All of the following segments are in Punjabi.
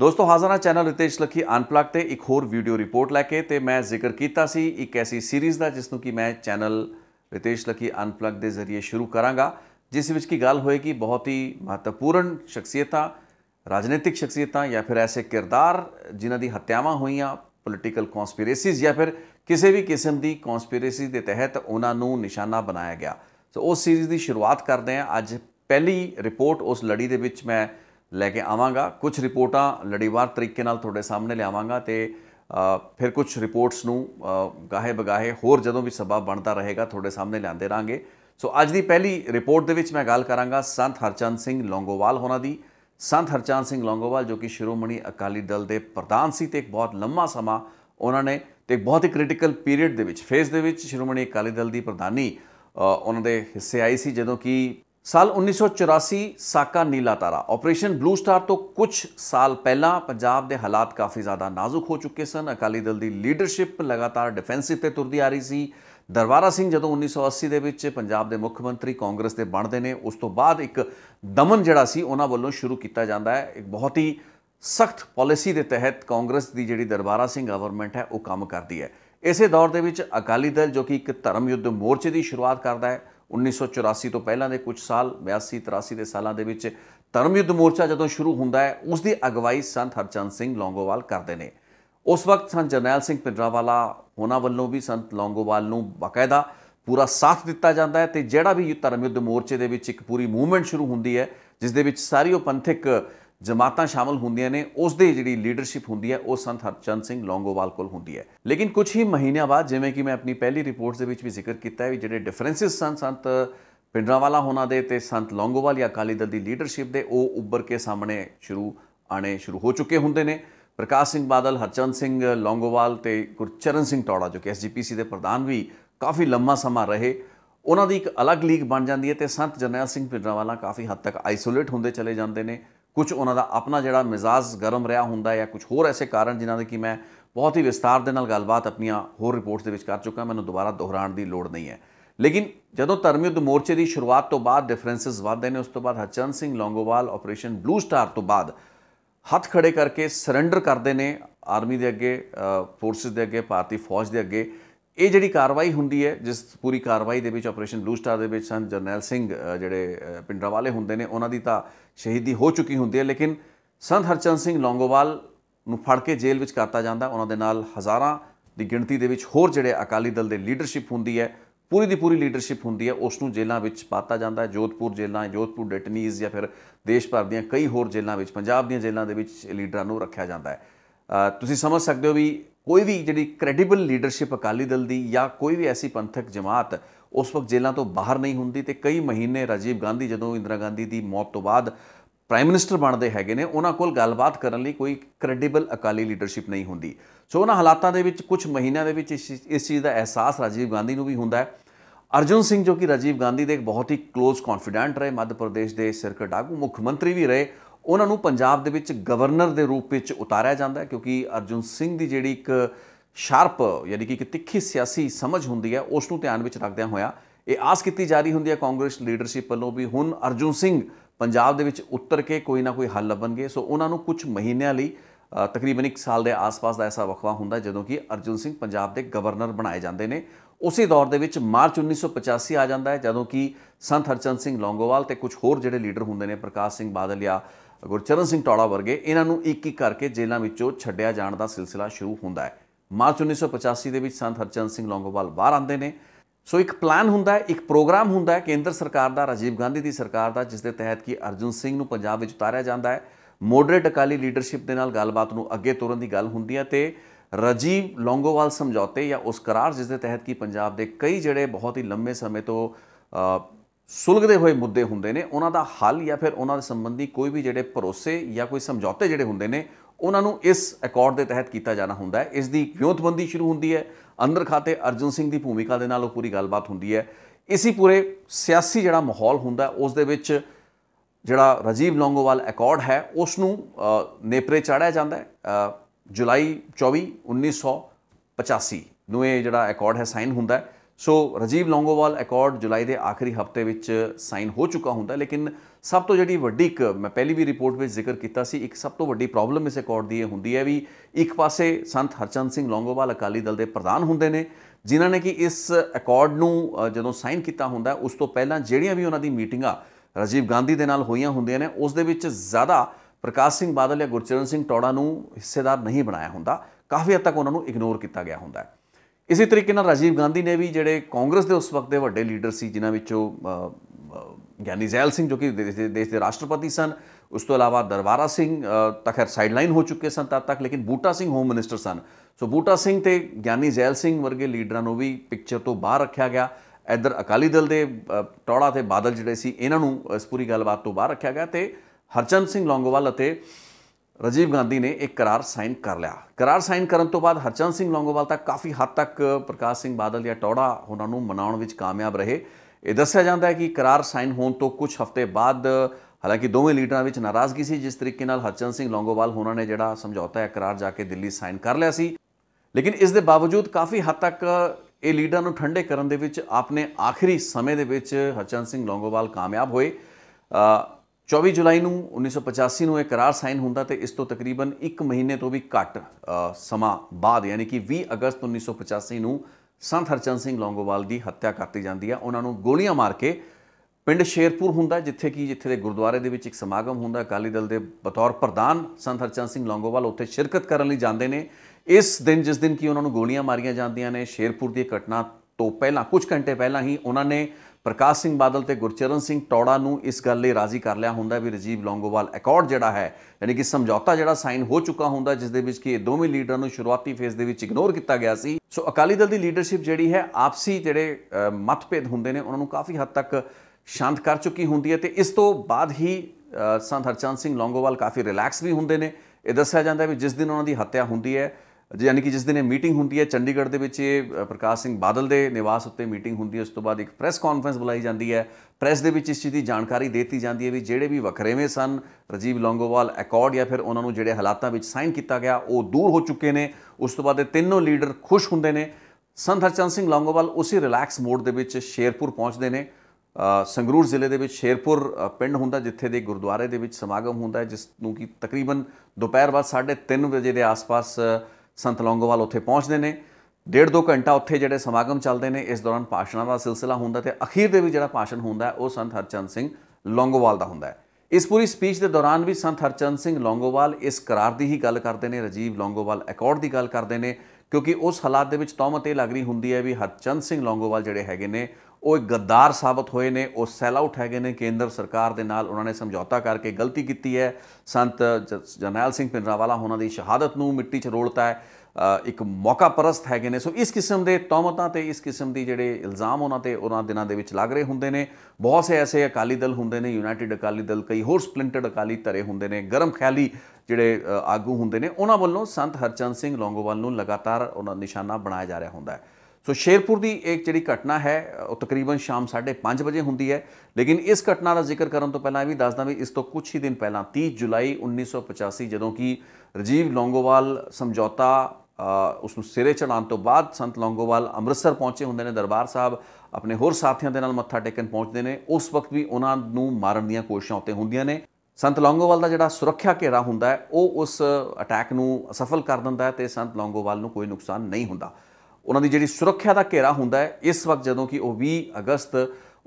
ਦੋਸਤੋ ਹਾਜ਼ਰਾਂ ਚੈਨਲ ਰਿਤੇਸ਼ ਲਖੀ ਅਨਪਲੱਗ ਤੇ ਇੱਕ ਹੋਰ ਵੀਡੀਓ ਰਿਪੋਰਟ ਲੈ ਕੇ ਤੇ ਮੈਂ ਜ਼ਿਕਰ ਕੀਤਾ ਸੀ ਇੱਕ ਐਸੀ ਸੀਰੀਜ਼ ਦਾ ਜਿਸ ਨੂੰ ਕਿ ਮੈਂ ਚੈਨਲ ਰਿਤੇਸ਼ ਲਖੀ ਅਨਪਲੱਗ ਦੇ ਜ਼ਰੀਏ ਸ਼ੁਰੂ ਕਰਾਂਗਾ ਜਿਸ ਵਿੱਚ ਕੀ ਗੱਲ ਹੋਏਗੀ ਬਹੁਤ ਹੀ ਮਹੱਤਵਪੂਰਨ ਸ਼ਖਸੀਅਤਾਂ ਰਾਜਨੀਤਿਕ ਸ਼ਖਸੀਅਤਾਂ ਜਾਂ ਫਿਰ ਐਸੇ ਕਿਰਦਾਰ ਜਿਨ੍ਹਾਂ ਦੀ ਹੱਤਿਆਵਾਂ ਹੋਈਆਂ ਪੋਲੀਟੀਕਲ ਕਨਸਪੀਰੇਸੀਜ਼ ਜਾਂ ਫਿਰ ਕਿਸੇ ਵੀ ਕਿਸਮ ਦੀ ਕਨਸਪੀਰੇਸੀ ਦੇ ਤਹਿਤ ਉਹਨਾਂ ਨੂੰ ਨਿਸ਼ਾਨਾ ਬਣਾਇਆ ਗਿਆ ਸੋ ਉਸ ਸੀਰੀਜ਼ ਦੀ ਸ਼ੁਰੂਆਤ ਕਰਦੇ ਹਾਂ ਅੱਜ ਪਹਿਲੀ ਰਿਪੋਰਟ ਉਸ ਲੜੀ ਦੇ ਵਿੱਚ ਮੈਂ ਲੈ ਕੇ ਆਵਾਂਗਾ ਕੁਝ ਰਿਪੋਰਟਾਂ ਲੜੀਵਾਰ ਤਰੀਕੇ ਨਾਲ ਤੁਹਾਡੇ ਸਾਹਮਣੇ ਲਿਆਵਾਂਗਾ ਤੇ ਫਿਰ ਕੁਝ ਰਿਪੋਰਟਸ ਨੂੰ ਗਾਹੇ ਬਗਾਹੇ ਹੋਰ ਜਦੋਂ ਵੀ ਸਬਾਬ ਬਣਦਾ ਰਹੇਗਾ ਤੁਹਾਡੇ ਸਾਹਮਣੇ ਲਿਆਂਦੇ ਰਾਂਗੇ ਸੋ ਅੱਜ ਦੀ ਪਹਿਲੀ ਰਿਪੋਰਟ ਦੇ ਵਿੱਚ ਮੈਂ ਗੱਲ ਕਰਾਂਗਾ ਸੰਤ ਹਰਚੰਦ ਸਿੰਘ ਲੌਂਗੋਵਾਲ ਹੋਣਾ ਦੀ ਸੰਤ ਹਰਚੰਦ ਸਿੰਘ ਲੌਂਗੋਵਾਲ ਜੋ ਕਿ ਸ਼ਿਰੋਮਣੀ ਅਕਾਲੀ ਦਲ ਦੇ ਪ੍ਰਧਾਨ ਸੀ ਤੇ ਇੱਕ ਬਹੁਤ ਲੰਮਾ ਸਮਾਂ ਉਹਨਾਂ ਨੇ ਤੇ ਬਹੁਤ ਹੀ ਕ੍ਰਿਟੀਕਲ ਪੀਰੀਅਡ ਦੇ ਵਿੱਚ ਫੇਸ ਦੇ ਵਿੱਚ ਸ਼ਿਰੋਮਣੀ ਅਕਾਲੀ ਦਲ ਦੀ ਪ੍ਰਧਾਨੀ ਉਹਨਾਂ ਦੇ ਹਿੱਸੇ ਆਈ ਸੀ ਜਦੋਂ ਕਿ ਸਾਲ 1984 ਸਾਕਾ ਨੀਲਾ ਤਾਰਾ ਆਪਰੇਸ਼ਨ ਬਲੂ ਸਟਾਰ ਤੋਂ ਕੁਝ ਸਾਲ ਪਹਿਲਾਂ ਪੰਜਾਬ ਦੇ ਹਾਲਾਤ ਕਾਫੀ ਜ਼ਿਆਦਾ ਨਾਜ਼ੁਕ ਹੋ ਚੁੱਕੇ ਸਨ ਅਕਾਲੀ ਦਲ ਦੀ ਲੀਡਰਸ਼ਿਪ ਲਗਾਤਾਰ ਡਿਫੈਂਸਿਵ ਤੇ ਤੁਰਦੀ ਆ ਰਹੀ ਸੀ ਦਰਬਾਰਾ ਸਿੰਘ ਜਦੋਂ 1980 ਦੇ ਵਿੱਚ ਪੰਜਾਬ ਦੇ ਮੁੱਖ ਮੰਤਰੀ ਕਾਂਗਰਸ ਦੇ ਬਣਦੇ ਨੇ ਉਸ ਤੋਂ ਬਾਅਦ ਇੱਕ ਦਮਨ ਜਿਹੜਾ ਸੀ ਉਹਨਾਂ ਵੱਲੋਂ ਸ਼ੁਰੂ ਕੀਤਾ ਜਾਂਦਾ ਹੈ ਇੱਕ ਬਹੁਤ ਹੀ ਸਖਤ ਪਾਲਿਸੀ ਦੇ ਤਹਿਤ ਕਾਂਗਰਸ ਦੀ ਜਿਹੜੀ ਦਰਬਾਰਾ ਸਿੰਘ ਗਵਰਨਮੈਂਟ ਹੈ ਉਹ ਕੰਮ ਕਰਦੀ ਹੈ ਇਸੇ ਦੌਰ ਦੇ ਵਿੱਚ ਅਕਾਲੀ ਦਲ ਜੋ ਕਿ ਇੱਕ ਧਰਮ ਯੁੱਧ ਮੋਰਚੇ ਦੀ ਸ਼ੁਰੂਆਤ ਕਰਦਾ ਹੈ 1984 ਤੋਂ ਪਹਿਲਾਂ ਦੇ ਕੁਝ ਸਾਲ 82 83 ਦੇ ਸਾਲਾਂ ਦੇ ਵਿੱਚ ਧਰਮ ਯੁੱਧ ਮੋਰਚਾ ਜਦੋਂ ਸ਼ੁਰੂ ਹੁੰਦਾ ਹੈ ਉਸ ਦੀ ਅਗਵਾਈ ਸੰਤ ਹਰਚੰਦ ਸਿੰਘ ਲੌਂਗੋਵਾਲ ਕਰਦੇ ਨੇ ਉਸ ਵਕਤ ਸੰਤ ਜਰਨੈਲ ਸਿੰਘ ਪਿੰਡਰਾਵਾਲਾ ਹੋਣਾ ਵੱਲੋਂ ਵੀ ਸੰਤ ਲੌਂਗੋਵਾਲ ਨੂੰ ਬਕਾਇਦਾ ਪੂਰਾ ਸਾਥ ਦਿੱਤਾ ਜਾਂਦਾ ਹੈ ਤੇ ਜਿਹੜਾ ਵੀ ਧਰਮ ਯੁੱਧ ਮੋਰਚੇ ਦੇ ਵਿੱਚ ਇੱਕ ਪੂਰੀ ਮੂਵਮੈਂਟ ਸ਼ੁਰੂ ਹੁੰਦੀ ਹੈ ਜਿਸ ਦੇ ਵਿੱਚ ਸਾਰੀ ਉਹ ਪੰਥਕ ਜਮਾਤਾਂ ਸ਼ਾਮਲ ਹੁੰਦੀਆਂ ਨੇ ਉਸ ਦੇ ਜਿਹੜੀ ਲੀਡਰਸ਼ਿਪ ਹੁੰਦੀ ਹੈ ਉਹ ਸੰਤ ਹਰਚੰਦ ਸਿੰਘ ਲੌਂਗੋਵਾਲ ਕੋਲ ਹੁੰਦੀ ਹੈ ਲੇਕਿਨ ਕੁਝ ਹੀ ਮਹੀਨਿਆਂ ਬਾਅਦ ਜਿਵੇਂ ਕਿ ਮੈਂ ਆਪਣੀ ਪਹਿਲੀ ਰਿਪੋਰਟ ਦੇ ਵਿੱਚ ਵੀ ਜ਼ਿਕਰ ਕੀਤਾ ਹੈ ਵੀ ਜਿਹੜੇ ਡਿਫਰੈਂਸਸ ਸਨ ਸੰਤ ਪਿੰਡਰਾਵਾਲਾ ਹੋਣਾ ਦੇ ਤੇ ਸੰਤ ਲੌਂਗੋਵਾਲ ਜਾਂ ਅਕਾਲੀ ਦਲ ਦੀ ਲੀਡਰਸ਼ਿਪ ਦੇ ਉਹ ਉੱਭਰ ਕੇ ਸਾਹਮਣੇ ਸ਼ੁਰੂ ਆਣੇ ਸ਼ੁਰੂ ਹੋ ਚੁੱਕੇ ਹੁੰਦੇ ਨੇ ਪ੍ਰਕਾਸ਼ ਸਿੰਘ ਬਾਦਲ ਹਰਚੰਦ ਸਿੰਘ ਲੌਂਗੋਵਾਲ ਤੇ ਗੁਰਚਰਨ ਸਿੰਘ ਟੌੜਾ ਜੋ ਕਿ ਐਸਜੀਪੀਸੀ ਦੇ ਪ੍ਰਧਾਨ ਵੀ ਕਾਫੀ ਲੰਮਾ ਸਮਾਂ ਰਹੇ ਉਹਨਾਂ ਦੀ ਇੱਕ ਅਲੱਗ ਲੀਗ ਬਣ ਜਾਂਦੀ ਹੈ ਤੇ ਸੰਤ ਜਨਰਲ ਸਿੰਘ ਪਿੰਡਰਾਵਾਲਾ ਕਾਫੀ ਹੱਦ ਤੱਕ ਆਈਸੋਲੇਟ ਹੁੰਦੇ ਚਲੇ ਜਾਂਦੇ ਨੇ ਕੁਝ ਉਹਨਾਂ ਦਾ ਆਪਣਾ ਜਿਹੜਾ ਮਿਜ਼ਾਜ ਗਰਮ ਰਿਹਾ ਹੁੰਦਾ ਜਾਂ ਕੁਝ ਹੋਰ ਐਸੇ ਕਾਰਨ ਜਿਨ੍ਹਾਂ ਦੇ ਕਿ ਮੈਂ ਬਹੁਤ ਹੀ ਵਿਸਤਾਰ ਦੇ ਨਾਲ ਗੱਲਬਾਤ ਆਪਣੀਆਂ ਹੋਰ ਰਿਪੋਰਟਸ ਦੇ ਵਿੱਚ ਕਰ ਚੁੱਕਾ ਮੈਨੂੰ ਦੁਬਾਰਾ ਦੁਹਰਾਉਣ ਦੀ ਲੋੜ ਨਹੀਂ ਹੈ ਲੇਕਿਨ ਜਦੋਂ ਧਰਮਯੁੱਧ ਮੋਰਚੇ ਦੀ ਸ਼ੁਰੂਆਤ ਤੋਂ ਬਾਅਦ ਡਿਫਰੈਂਸਸ ਵਧਦੇ ਨੇ ਉਸ ਤੋਂ ਬਾਅਦ Harchand Singh Longowal operation blue star ਤੋਂ ਬਾਅਦ ਹੱਥ ਖੜੇ ਕਰਕੇ ਸਰੈਂਡਰ ਕਰਦੇ ਨੇ ਆਰਮੀ ਦੇ ਅੱਗੇ ਫੋਰਸਸ ਦੇ ਅੱਗੇ ਭਾਰਤੀ ਫੌਜ ਦੇ ਅੱਗੇ ਇਹ ਜਿਹੜੀ ਕਾਰਵਾਈ ਹੁੰਦੀ ਹੈ ਜਿਸ ਪੂਰੀ ਕਾਰਵਾਈ ਦੇ ਵਿੱਚ ਆਪਰੇਸ਼ਨ ਬਲੂ ਸਟਾਰ ਦੇ ਵਿੱਚ ਸੰਤ ਜਰਨੈਲ ਸਿੰਘ ਜਿਹੜੇ ਪਿੰਡਰਾ ਵਾਲੇ ਹੁੰਦੇ ਨੇ ਉਹਨਾਂ ਦੀ ਤਾਂ ਸ਼ਹੀਦੀ ਹੋ ਚੁੱਕੀ ਹੁੰਦੀ ਹੈ ਲੇਕਿਨ ਸੰਤ ਹਰਚੰਦ ਸਿੰਘ ਲੌਂਗੋਵਾਲ ਨੂੰ ਫੜ ਕੇ ਜੇਲ੍ਹ ਵਿੱਚ ਕਰਤਾ ਜਾਂਦਾ ਉਹਨਾਂ ਦੇ ਨਾਲ ਹਜ਼ਾਰਾਂ ਦੀ ਗਿਣਤੀ ਦੇ ਵਿੱਚ ਹੋਰ ਜਿਹੜੇ ਅਕਾਲੀ ਦਲ ਦੇ ਲੀਡਰਸ਼ਿਪ ਹੁੰਦੀ ਹੈ ਪੂਰੀ ਦੀ ਪੂਰੀ ਲੀਡਰਸ਼ਿਪ ਹੁੰਦੀ ਹੈ ਉਸ ਨੂੰ ਜੇਲ੍ਹਾਂ ਵਿੱਚ ਪਾਤਾ ਜਾਂਦਾ ਹੈ ਜੋਧਪੁਰ ਜੇਲ੍ਹਾਂ ਜੋਧਪੁਰ ਡੈਟਨੀਜ਼ ਜਾਂ ਫਿਰ ਦੇਸ਼ ਭਰ ਦੀਆਂ ਕਈ ਹੋਰ ਜੇਲ੍ਹਾਂ ਵਿੱਚ ਪੰਜਾਬ ਦੀਆਂ ਜੇਲ੍ਹਾਂ ਦੇ ਵਿੱਚ ਲੀਡਰਾਂ ਨੂੰ ਰੱਖਿਆ ਜਾਂਦਾ ਹੈ ਤੁਸੀਂ ਸਮਝ ਸਕਦੇ ਹੋ ਵੀ ਕੋਈ ਵੀ ਜਿਹੜੀ ਕ੍ਰੈਡੀਬਲ ਲੀਡਰਸ਼ਿਪ ਅਕਾਲੀ ਦਲ ਦੀ ਜਾਂ ਕੋਈ ਵੀ ਐਸੀ ਪੰਥਕ ਜਮਾਤ ਉਸ ਵਕਤ ਜੇਲ੍ਹਾਂ ਤੋਂ ਬਾਹਰ ਨਹੀਂ ਹੁੰਦੀ ਤੇ ਕਈ ਮਹੀਨੇ ਰਾਜੀਵ ਗਾਂਧੀ ਜਦੋਂ ਇੰਦਰਾ ਗਾਂਧੀ ਦੀ ਮੌਤ ਤੋਂ ਬਾਅਦ ਪ੍ਰਾਈਮ ਮਿਨਿਸਟਰ ਬਣਦੇ ਹੈਗੇ ਨੇ ਉਹਨਾਂ ਕੋਲ ਗੱਲਬਾਤ ਕਰਨ ਲਈ ਕੋਈ ਕ੍ਰੈਡੀਬਲ ਅਕਾਲੀ ਲੀਡਰਸ਼ਿਪ ਨਹੀਂ ਹੁੰਦੀ ਸੋ ਉਹਨਾਂ ਹਾਲਾਤਾਂ ਦੇ ਵਿੱਚ ਕੁਝ ਮਹੀਨਿਆਂ ਦੇ ਵਿੱਚ ਇਸ ਚੀਜ਼ ਦਾ ਅਹਿਸਾਸ ਰਾਜੀਵ ਗਾਂਧੀ ਨੂੰ ਵੀ ਹੁੰਦਾ ਹੈ ਅਰਜੁਨ ਸਿੰਘ ਜੋ ਕਿ ਰਾਜੀਵ ਗਾਂਧੀ ਦੇ ਇੱਕ ਬਹੁਤ ਹੀ ক্লোਜ਼ ਕੌਨਫੀਡੈਂਟ ਰਹੇ ਮੱਧ ਪ੍ਰਦੇਸ਼ ਦੇ ਸਿਰਕਟ ਆਗੂ ਮੁੱਖ ਮੰਤਰੀ ਵੀ ਰਹੇ ਉਹਨਾਂ ਨੂੰ ਪੰਜਾਬ ਦੇ ਵਿੱਚ ਗਵਰਨਰ ਦੇ ਰੂਪ ਵਿੱਚ ਉਤਾਰਿਆ ਜਾਂਦਾ ਕਿਉਂਕਿ ਅਰਜੁਨ ਸਿੰਘ ਦੀ ਜਿਹੜੀ ਇੱਕ ਸ਼ਾਰਪ ਯਾਨੀ ਕਿ ਇੱਕ ਤਿੱਖੀ ਸਿਆਸੀ ਸਮਝ ਹੁੰਦੀ ਹੈ ਉਸ ਨੂੰ ਧਿਆਨ ਵਿੱਚ ਰੱਖਦਿਆਂ ਹੋਇਆ ਇਹ ਆਸ ਕੀਤੀ ਜਾ ਰਹੀ ਹੁੰਦੀ ਹੈ ਕਾਂਗਰਸ ਲੀਡਰਸ਼ਿਪ ਵੱਲੋਂ ਵੀ ਹੁਣ ਅਰਜੁਨ ਸਿੰਘ ਪੰਜਾਬ ਦੇ ਵਿੱਚ ਉਤਰ ਕੇ ਕੋਈ ਨਾ ਕੋਈ ਹੱਲ ਲੱਭਣਗੇ ਸੋ ਉਹਨਾਂ ਨੂੰ ਕੁਝ ਮਹੀਨਿਆਂ ਲਈ ਤਕਰੀਬਨ 1 ਸਾਲ ਦੇ ਆਸ-ਪਾਸ ਦਾ ਐਸਾ ਵਕਵਾ ਹੁੰਦਾ ਜਦੋਂ ਕਿ ਅਰਜੁਨ ਸਿੰਘ ਪੰਜਾਬ ਦੇ ਗਵਰਨਰ ਬਣਾਏ ਜਾਂਦੇ ਨੇ ਉਸੇ ਦੌਰ ਦੇ ਵਿੱਚ ਮਾਰਚ 1985 ਆ ਜਾਂਦਾ ਹੈ ਜਦੋਂ ਕਿ ਸੰਤ ਹਰਚੰਦ ਸਿੰਘ ਲੌਂਗੋਵਾਲ ਤੇ ਕੁਝ ਹੋਰ ਜਿਹੜੇ ਲੀਡਰ ਹੁੰਦੇ ਨੇ ਪ੍ਰਕਾਸ਼ ਸਿੰਘ ਬਾਦਲ ਜਾਂ ਗੁਰਚਰਨ ਸਿੰਘ ਟੋੜਾ ਵਰਗੇ ਇਹਨਾਂ ਨੂੰ ਇੱਕ ਇੱਕ ਕਰਕੇ ਜੇਲ੍ਹਾਂ ਵਿੱਚੋਂ ਛੱਡਿਆ ਜਾਣ ਦਾ ਸਿਲਸਿਲਾ ਸ਼ੁਰੂ ਹੁੰਦਾ ਹੈ ਮਾਰਚ 1985 ਦੇ ਵਿੱਚ ਸੰਤ ਹਰਚੰਦ ਸਿੰਘ ਲੌਂਗੋਵਾਲ ਬਾਹਰ ਆਉਂਦੇ ਨੇ ਸੋ ਇੱਕ ਪਲਾਨ ਹੁੰਦਾ ਹੈ ਇੱਕ ਪ੍ਰੋਗਰਾਮ ਹੁੰਦਾ ਹੈ ਕੇਂਦਰ ਸਰਕਾਰ ਦਾ ਰਾਜੀਵ ਗਾਂਧੀ ਦੀ ਸਰਕਾਰ ਦਾ ਜਿਸ ਦੇ ਤਹਿਤ ਕਿ ਅਰਜੁਨ ਸਿੰਘ ਨੂੰ ਪੰਜਾਬ ਵਿੱਚ ਉਤਾਰਿਆ ਜਾਂਦਾ ਹੈ ਮੋਡਰੇਟ ਅਕਾਲੀ ਲੀਡਰਸ਼ਿਪ ਦੇ ਨਾਲ ਗੱਲਬਾਤ ਨੂੰ ਅੱਗੇ ਤੋਰਨ ਦੀ ਗੱਲ ਹੁੰਦੀ ਹੈ ਤੇ ਰਾਜੀਵ ਲੌਂਗੋਵਾਲ ਸਮਝੌਤੇ ਜਾਂ ਉਸ ਕਰਾਰ ਜਿਸ ਦੇ ਤਹਿਤ ਕਿ ਪੰਜਾਬ ਦੇ ਕਈ ਜਿਹੜੇ ਬਹੁਤ ਹੀ ਲੰਮੇ ਸਮੇਂ ਤੋਂ ਸੁਲਗਦੇ ਹੋਏ ਮੁੱਦੇ ਹੁੰਦੇ ਨੇ ਉਹਨਾਂ ਦਾ ਹੱਲ ਜਾਂ ਫਿਰ ਉਹਨਾਂ ਦੇ ਸੰਬੰਧੀ ਕੋਈ ਵੀ ਜਿਹੜੇ ਭਰੋਸੇ ਜਾਂ ਕੋਈ ਸਮਝੌਤੇ ਜਿਹੜੇ ਹੁੰਦੇ ਨੇ ਉਹਨਾਂ ਨੂੰ ਇਸ ਅਕੋਰਡ ਦੇ ਤਹਿਤ ਕੀਤਾ ਜਾਣਾ ਹੁੰਦਾ ਹੈ ਇਸ ਦੀ ਵਿਉਂਤਬੰਦੀ ਸ਼ੁਰੂ ਹੁੰਦੀ ਹੈ ਅੰਦਰ ਖਾਤੇ ਅਰਜਨ ਸਿੰਘ ਦੀ ਭੂਮਿਕਾ ਦੇ ਨਾਲ ਉਹ ਪੂਰੀ ਗੱਲਬਾਤ ਹੁੰਦੀ ਹੈ ਇਸੀ ਪੂਰੇ ਸਿਆਸੀ ਜਿਹੜਾ ਮਾਹੌਲ ਹੁੰਦਾ ਉਸ ਦੇ ਵਿੱਚ ਜਿਹੜਾ ਰਜੀਵ ਲੌਂਗੋਵਾਲ ਅਕੋਰਡ ਹੈ ਉਸ ਨੂੰ ਨੇਪਰੇ ਚਾੜਿਆ ਜਾਂਦਾ ਹੈ ਜੁਲਾਈ 24 1985 ਨੂੰ ਇਹ ਜਿਹੜਾ ਅਕੋਰਡ ਹੈ ਸਾਈਨ ਹੁੰਦਾ ਹੈ ਸੋ ਰਜੀਵ ਲੌਂਗੋਵਾਲ ਅਕੋਰਡ ਜੁਲਾਈ ਦੇ ਆਖਰੀ ਹਫਤੇ ਵਿੱਚ ਸਾਈਨ ਹੋ ਚੁੱਕਾ ਹੁੰਦਾ ਲੇਕਿਨ ਸਭ ਤੋਂ ਜਿਹੜੀ ਵੱਡੀ ਇੱਕ ਮੈਂ ਪਹਿਲੀ ਵੀ ਰਿਪੋਰਟ ਵਿੱਚ ਜ਼ਿਕਰ ਕੀਤਾ ਸੀ ਇੱਕ ਸਭ ਤੋਂ ਵੱਡੀ ਪ੍ਰੋਬਲਮ ਇਸ ਅਕੋਰਡ ਦੀ ਇਹ ਹੁੰਦੀ ਹੈ ਵੀ ਇੱਕ ਪਾਸੇ ਸੰਤ ਹਰਚੰਦ ਸਿੰਘ ਲੌਂਗੋਵਾਲ ਅਕਾਲੀ ਦਲ ਦੇ ਪ੍ਰਧਾਨ ਹੁੰਦੇ ਨੇ ਜਿਨ੍ਹਾਂ ਨੇ ਕਿ ਇਸ ਅਕੋਰਡ ਨੂੰ ਜਦੋਂ ਸਾਈਨ ਕੀਤਾ ਹੁੰਦਾ ਉਸ ਤੋਂ ਪਹਿਲਾਂ ਜਿਹੜੀਆਂ ਵੀ ਉਹਨਾਂ ਦੀ ਮੀਟਿੰਗਾਂ ਰਾਜੀਵ ਗਾਂਧੀ ਦੇ ਨਾਲ ਹੋਈਆਂ ਹੁੰਦੀਆਂ ਨੇ ਉਸ ਦੇ ਵਿੱਚ ਜ਼ਿਆਦਾ ਪ੍ਰਕਾਸ਼ ਸਿੰਘ ਬਾਦਲ ਜਾਂ ਗੁਰਚਰਨ ਸਿੰਘ ਟੋੜਾ ਨੂੰ ਹਿੱਸੇਦਾਰ ਨਹੀਂ ਬਣਾਇਆ ਹੁੰਦਾ ਕਾਫੀ ਹੱਦ ਤੱਕ ਉਹਨਾਂ ਨੂੰ ਇਗਨੋਰ ਕੀਤਾ ਗਿਆ ਹੁੰਦਾ ਹੈ ਇਸੇ ਤਰੀਕੇ ਨਾਲ ਰਾਜੀਵ ਗਾਂਧੀ ਨੇ ਵੀ ਜਿਹੜੇ ਕਾਂਗਰਸ ਦੇ ਉਸ ਵਕਤ ਦੇ ਵੱਡੇ ਲੀਡਰ ਸੀ ਜਿਨ੍ਹਾਂ ਵਿੱਚੋਂ ਗਿਆਨੀ ਜ਼ੈਲ ਸਿੰਘ ਜੋ ਕਿ ਦੇਸ਼ ਦੇ ਰਾਸ਼ਟਰਪਤੀ ਸਨ ਉਸ ਤੋਂ ਇਲਾਵਾ ਦਰਬਾਰਾ ਸਿੰਘ ਤਖਰ ਸਾਈਡਲਾਈਨ ਹੋ ਚੁੱਕੇ ਸਨ ਤਦ ਤੱਕ ਲੇਕਿਨ ਬੂਟਾ ਸਿੰਘ ਹੋਮ ਮਿਨਿਸਟਰ ਸਨ ਸੋ ਬੂਟਾ ਸਿੰਘ ਤੇ ਗਿਆਨੀ ਜ਼ੈਲ ਸਿੰਘ ਵਰਗੇ ਲੀਡਰਾਂ ਨੂੰ ਵੀ ਪਿਕਚਰ ਤੋਂ ਬਾਹਰ ਰੱਖਿਆ ਗਿਆ ਇਧਰ ਅਕਾਲੀ ਦਲ ਦੇ ਟੌੜਾ ਤੇ ਬਾਦਲ ਜਿਹੜੇ ਸੀ ਇਹਨਾਂ ਨੂੰ ਇਸ ਪੂਰੀ ਗੱਲਬਾਤ ਤੋਂ ਬਾਹਰ ਰੱਖਿਆ ਗਿਆ ਤੇ ਹਰਚੰਦ ਸਿੰਘ ਲੌਂਗੋਵਾਲ ਅਤੇ ਰਾਜੀਵ ਗਾਂਧੀ ਨੇ ਇੱਕ ਕਰਾਰ ਸਾਈਨ ਕਰ ਲਿਆ ਕਰਾਰ ਸਾਈਨ ਕਰਨ ਤੋਂ ਬਾਅਦ ਹਰਚੰਦ ਸਿੰਘ ਲੌਂਗੋਵਾਲ ਤੱਕ ਕਾਫੀ ਹੱਦ ਤੱਕ ਪ੍ਰਕਾਸ਼ ਸਿੰਘ ਬਾਦਲ ਜਾਂ ਟੌੜਾ ਉਹਨਾਂ ਨੂੰ ਮਨਾਉਣ ਵਿੱਚ ਕਾਮਯਾਬ ਰਹੇ ਇਹ ਦੱਸਿਆ ਜਾਂਦਾ ਹੈ ਕਿ ਕਰਾਰ ਸਾਈਨ ਹੋਣ ਤੋਂ ਕੁਝ ਹਫ਼ਤੇ ਬਾਅਦ ਹਾਲਾਂਕਿ ਦੋਵੇਂ ਲੀਡਰਾਂ ਵਿੱਚ ਨਾਰਾਜ਼ਗੀ ਸੀ ਜਿਸ ਤਰੀਕੇ ਨਾਲ ਹਰਚੰਦ ਸਿੰਘ ਲੌਂਗੋਵਾਲ ਉਹਨਾਂ ਨੇ ਜਿਹੜਾ ਸਮਝੌਤਾ ਹੈ ਕਰਾਰ ਜਾ ਕੇ ਦਿੱਲੀ ਸਾਈਨ ਕਰ ਲਿਆ ਸੀ ਲੇਕਿਨ ਇਸ ਦੇ ਬਾਵਜੂਦ ਕਾਫੀ ਹੱਦ ਤੱਕ ਇਹ ਲੀਡਰਾਂ ਨੂੰ ਠੰਡੇ ਕਰਨ ਦੇ ਵਿੱਚ ਆਪਣੇ ਆਖਰੀ ਸਮੇਂ ਦੇ ਵਿੱਚ ਹਰਚੰਦ ਸਿੰਘ ਲੌਂਗੋਵਾਲ ਕਾਮਯਾਬ ਹੋਏ 24 ਜੁਲਾਈ ਨੂੰ 1985 ਨੂੰ ਇਹ ਕਰਾਰ ਸਾਈਨ ਹੁੰਦਾ ਤੇ ਇਸ ਤੋਂ ਤਕਰੀਬਨ 1 ਮਹੀਨੇ ਤੋਂ ਵੀ ਘੱਟ ਸਮਾਂ ਬਾਅਦ ਯਾਨੀ ਕਿ 20 ਅਗਸਤ 1985 ਨੂੰ ਸੰਤ ਹਰਚੰਦ ਸਿੰਘ ਲੌਂਗੋਵਾਲ ਦੀ ਹੱਤਿਆ ਕਰਤੀ ਜਾਂਦੀ ਹੈ ਉਹਨਾਂ ਨੂੰ ਗੋਲੀਆਂ ਮਾਰ ਕੇ ਪਿੰਡ ਸ਼ੇਰਪੁਰ ਹੁੰਦਾ ਜਿੱਥੇ ਕਿ ਜਿੱਥੇ ਦੇ ਗੁਰਦੁਆਰੇ ਦੇ ਵਿੱਚ ਇੱਕ ਸਮਾਗਮ ਹੁੰਦਾ ਅਕਾਲੀ ਦਲ ਦੇ ਬਤੌਰ ਪ੍ਰਧਾਨ ਸੰਤ ਹਰਚੰਦ ਸਿੰਘ ਲੌਂਗੋਵਾਲ ਉੱਥੇ ਸ਼ਿਰਕਤ ਕਰਨ ਲਈ ਜਾਂਦੇ ਨੇ ਇਸ ਦਿਨ ਜਿਸ ਦਿਨ ਕਿ ਉਹਨਾਂ ਨੂੰ ਗੋਲੀਆਂ ਮਾਰੀਆਂ ਜਾਂਦੀਆਂ ਨੇ ਸ਼ੇਰਪੁਰ ਦੀ ਘਟਨਾ ਤੋਂ ਪਹਿਲਾਂ ਕੁਝ ਘੰਟੇ ਪਹਿਲਾਂ ਹੀ ਉਹਨਾਂ ਨੇ ਪ੍ਰਕਾਸ਼ ਸਿੰਘ ਬਾਦਲ ਤੇ ਗੁਰਚਰਨ ਸਿੰਘ ਟੌੜਾ ਨੂੰ ਇਸ ਗੱਲ ਲਈ ਰਾਜ਼ੀ ਕਰ ਲਿਆ ਹੁੰਦਾ ਵੀ ਰਜੀਵ ਲੌਂਗੋਵਾਲ ਅਕਾਰਡ ਜਿਹੜਾ ਹੈ ਯਾਨੀ ਕਿ ਸਮਝੌਤਾ ਜਿਹੜਾ ਸਾਈਨ ਹੋ ਚੁੱਕਾ ਹੁੰਦਾ ਜਿਸ ਦੇ ਵਿੱਚ ਕਿ ਇਹ ਦੋਵੇਂ ਲੀਡਰਾਂ ਨੂੰ ਸ਼ੁਰੂਆਤੀ ਫੇਜ਼ ਦੇ ਵਿੱਚ ਇਗਨੋਰ ਕੀਤਾ ਗਿਆ ਸੀ ਸੋ ਅਕਾਲੀ ਦਲ ਦੀ ਲੀਡਰਸ਼ਿਪ ਜਿਹੜੀ ਹੈ ਆਪਸੀ ਜਿਹੜੇ ਮਤਭੇਦ ਹੁੰਦੇ ਨੇ ਉਹਨਾਂ ਨੂੰ ਕਾਫੀ ਹੱਦ ਤੱਕ ਸ਼ਾਂਤ ਕਰ ਚੁੱਕੀ ਹੁੰਦੀ ਹੈ ਤੇ ਇਸ ਤੋਂ ਬਾਅਦ ਹੀ ਸੰਤ ਹਰਚੰਦ ਸਿੰਘ ਲੌਂਗੋਵਾਲ ਕਾਫੀ ਰਿਲੈਕਸ ਵੀ ਹੁੰਦੇ ਨੇ ਇਹ ਦੱਸਿਆ ਜਾਂਦਾ ਵੀ ਜਿਸ ਦਿਨ ਉਹਨਾਂ ਦੀ ਹੱਤਿਆ ਹੁੰਦੀ ਹੈ ਯਾਨੀ ਕਿ ਜਿਸ ਦਿਨ ਇਹ ਮੀਟਿੰਗ ਹੁੰਦੀ ਹੈ ਚੰਡੀਗੜ੍ਹ ਦੇ ਵਿੱਚ ਇਹ ਪ੍ਰਕਾਸ਼ ਸਿੰਘ ਬਾਦਲ ਦੇ ਨਿਵਾਸ ਉੱਤੇ ਮੀਟਿੰਗ ਹੁੰਦੀ ਹੈ ਉਸ ਤੋਂ ਬਾਅਦ ਇੱਕ ਪ੍ਰੈਸ ਕਾਨਫਰੰਸ ਬੁਲਾਈ ਜਾਂਦੀ ਹੈ ਪ੍ਰੈਸ ਦੇ ਵਿੱਚ ਇਸ ਚੀਜ਼ ਦੀ ਜਾਣਕਾਰੀ ਦਿੱਤੀ ਜਾਂਦੀ ਹੈ ਵੀ ਜਿਹੜੇ ਵੀ ਵਖਰੇਵੇਂ ਸਨ ਰਜੀਵ ਲੌਂਗੋਵਾਲ ਅਕੋਰਡ ਜਾਂ ਫਿਰ ਉਹਨਾਂ ਨੂੰ ਜਿਹੜੇ ਹਾਲਾਤਾਂ ਵਿੱਚ ਸਾਈਨ ਕੀਤਾ ਗਿਆ ਉਹ ਦੂਰ ਹੋ ਚੁੱਕੇ ਨੇ ਉਸ ਤੋਂ ਬਾਅਦ ਇਹ ਤਿੰਨੋਂ ਲੀਡਰ ਖੁਸ਼ ਹੁੰਦੇ ਨੇ ਸੰਤ ਹਰਚੰਦ ਸਿੰਘ ਲੌਂਗੋਵਾਲ ਉਸੇ ਰਿਲੈਕਸ ਮੋਡ ਦੇ ਵਿੱਚ ਸ਼ੇਰਪੁਰ ਪਹੁੰਚਦੇ ਨੇ ਸੰਗਰੂਰ ਜ਼ਿਲ੍ਹੇ ਦੇ ਵਿੱਚ ਸ਼ੇਰਪੁਰ ਪਿੰਡ ਹੁੰਦਾ ਜਿੱਥੇ ਦੇ ਗੁਰਦੁਆਰੇ ਦੇ ਵਿੱਚ ਸਮਾਗਮ ਹੁੰਦਾ ਹੈ ਜਿਸ ਨੂੰ ਕਿ ਤਕਰੀਬਨ ਦੁਪਹਿਰ ਬਾਅਦ 3:30 ਵਜੇ ਦੇ ਆਸ-ਪਾਸ ਸੰਤ ਲੌਂਗੋਵਾਲ ਉੱਥੇ ਪਹੁੰਚਦੇ ਨੇ ਡੇਢ ਦੋ ਘੰਟਾ ਉੱਥੇ ਜਿਹੜੇ ਸਮਾਗਮ ਚੱਲਦੇ ਨੇ ਇਸ ਦੌਰਾਨ ਪਾਸ਼ਨਾ ਦਾ ਸਿਲਸਿਲਾ ਹੁੰਦਾ ਤੇ ਅਖੀਰ ਦੇ ਵੀ ਜਿਹੜਾ ਭਾਸ਼ਣ ਹੁੰਦਾ ਉਹ ਸੰਤ ਹਰਚੰਦ ਸਿੰਘ ਲੌਂਗੋਵਾਲ ਦਾ ਹੁੰਦਾ ਹੈ ਇਸ ਪੂਰੀ ਸਪੀਚ ਦੇ ਦੌਰਾਨ ਵੀ ਸੰਤ ਹਰਚੰਦ ਸਿੰਘ ਲੌਂਗੋਵਾਲ ਇਸ ਕਰਾਰ ਦੀ ਹੀ ਗੱਲ ਕਰਦੇ ਨੇ ਰਜੀਵ ਲੌਂਗੋਵਾਲ ਅਕੋਰਡ ਦੀ ਗੱਲ ਕਰਦੇ ਨੇ ਕਿਉਂਕਿ ਉਸ ਹਾਲਾਤ ਦੇ ਵਿੱਚ ਤੌਮਤ ਇਹ ਲੱਗ ਰਹੀ ਹੁੰਦੀ ਹੈ ਵੀ ਹਰਚੰਦ ਸਿੰਘ ਲੌਂਗੋਵਾਲ ਜਿਹੜੇ ਹੈਗੇ ਨੇ ਉਹ ਇੱਕ ਗੱਦਾਰ ਸਾਬਤ ਹੋਏ ਨੇ ਉਹ ਸੈਲ ਆਊਟ ਹੈਗੇ ਨੇ ਕੇਂਦਰ ਸਰਕਾਰ ਦੇ ਨਾਲ ਉਹਨਾਂ ਨੇ ਸਮਝੌਤਾ ਕਰਕੇ ਗਲਤੀ ਕੀਤੀ ਹੈ ਸੰਤ ਜਰਨੈਲ ਸਿੰਘ ਪਿੰਡਰਾਵਾਲਾ ਉਹਨਾਂ ਦੀ ਸ਼ਹਾਦਤ ਨੂੰ ਮਿੱਟੀ 'ਚ ਰੋਲਤਾ ਹੈ ਇੱਕ ਮੌਕਾ ਪਰਸਤ ਹੈਗੇ ਨੇ ਸੋ ਇਸ ਕਿਸਮ ਦੇ ਤੌਮਤਾਂ ਤੇ ਇਸ ਕਿਸਮ ਦੀ ਜਿਹੜੇ ਇਲਜ਼ਾਮ ਉਹਨਾਂ ਤੇ ਉਹਨਾਂ ਦਿਨਾਂ ਦੇ ਵਿੱਚ ਲੱਗ ਰਹੇ ਹੁੰਦੇ ਨੇ ਬਹੁਤ ਸੇ ਐਸੇ ਅਕਾਲੀ ਦਲ ਹੁੰਦੇ ਨੇ ਯੂਨਾਈਟਿਡ ਅਕਾਲੀ ਦਲ ਕਈ ਹੋਰ ਸਪਲਿੰਟਡ ਅਕਾਲੀ ਧਰੇ ਹੁੰਦੇ ਨੇ ਗਰਮ ਖਿਆਲੀ ਜਿਹੜੇ ਆਗੂ ਹੁੰਦੇ ਨੇ ਉਹਨਾਂ ਵੱਲੋਂ ਸੰਤ ਹਰਚੰਦ ਸਿੰਘ ਲੌਂਗੋਵਾਲ ਨੂੰ ਲਗਾਤਾਰ ਉਹਨਾਂ ਨਿਸ਼ਾਨਾ ਬਣਾਇਆ ਜਾ ਰਿਹਾ ਹੁੰਦਾ ਹੈ ਸੋ ਸ਼ੇਰਪੁਰ ਦੀ ਇੱਕ ਜਿਹੜੀ ਘਟਨਾ ਹੈ ਉਹ ਤਕਰੀਬਨ ਸ਼ਾਮ 5:30 ਵਜੇ ਹੁੰਦੀ ਹੈ ਲੇਕਿਨ ਇਸ ਘਟਨਾ ਦਾ ਜ਼ਿਕਰ ਕਰਨ ਤੋਂ ਪਹਿਲਾਂ ਇਹ ਵੀ ਦੱਸਦਾ ਵੀ ਇਸ ਤੋਂ ਕੁਝ ਹੀ ਦਿਨ ਪਹਿਲਾਂ 30 ਜੁਲਾਈ 1985 ਜਦੋਂ ਕਿ ਰਜੀਵ ਲੌਂਗੋਵਾਲ ਸਮਝੌਤਾ ਉਸ ਨੂੰ ਸਿਰੇ ਚੜਾਉਣ ਤੋਂ ਬਾਅਦ ਸੰਤ ਲੌਂਗੋਵਾਲ ਅੰਮ੍ਰਿਤਸਰ ਪਹੁੰਚੇ ਹੁੰਦੇ ਨੇ ਦਰਬਾਰ ਸਾਹਿਬ ਆਪਣੇ ਹੋਰ ਸਾਥੀਆਂ ਦੇ ਨਾਲ ਮੱਥਾ ਟੇਕਣ ਪਹੁੰਚਦੇ ਨੇ ਉਸ ਵਕਤ ਵੀ ਉਹਨਾਂ ਨੂੰ ਮਾਰਨ ਦੀਆਂ ਕੋਸ਼ਿਸ਼ਾਂ ਉੱਤੇ ਹੁੰਦੀਆਂ ਨੇ ਸੰਤ ਲੌਂਗੋਵਾਲ ਦਾ ਜਿਹੜਾ ਸੁਰੱਖਿਆ ਘੇਰਾ ਹੁੰਦਾ ਹੈ ਉਹ ਉਸ ਅਟੈਕ ਨੂੰ ਅਸਫਲ ਕਰ ਦਿੰਦਾ ਹੈ ਤੇ ਸੰਤ ਲੌਂਗੋਵਾਲ ਨੂੰ ਕੋਈ ਨੁਕਸਾਨ ਨਹੀਂ ਹੁੰਦਾ ਉਹਨਾਂ ਦੀ ਜਿਹੜੀ ਸੁਰੱਖਿਆ ਦਾ ਘੇਰਾ ਹੁੰਦਾ ਹੈ ਇਸ ਵਕਤ ਜਦੋਂ ਕਿ ਉਹ 20 ਅਗਸਤ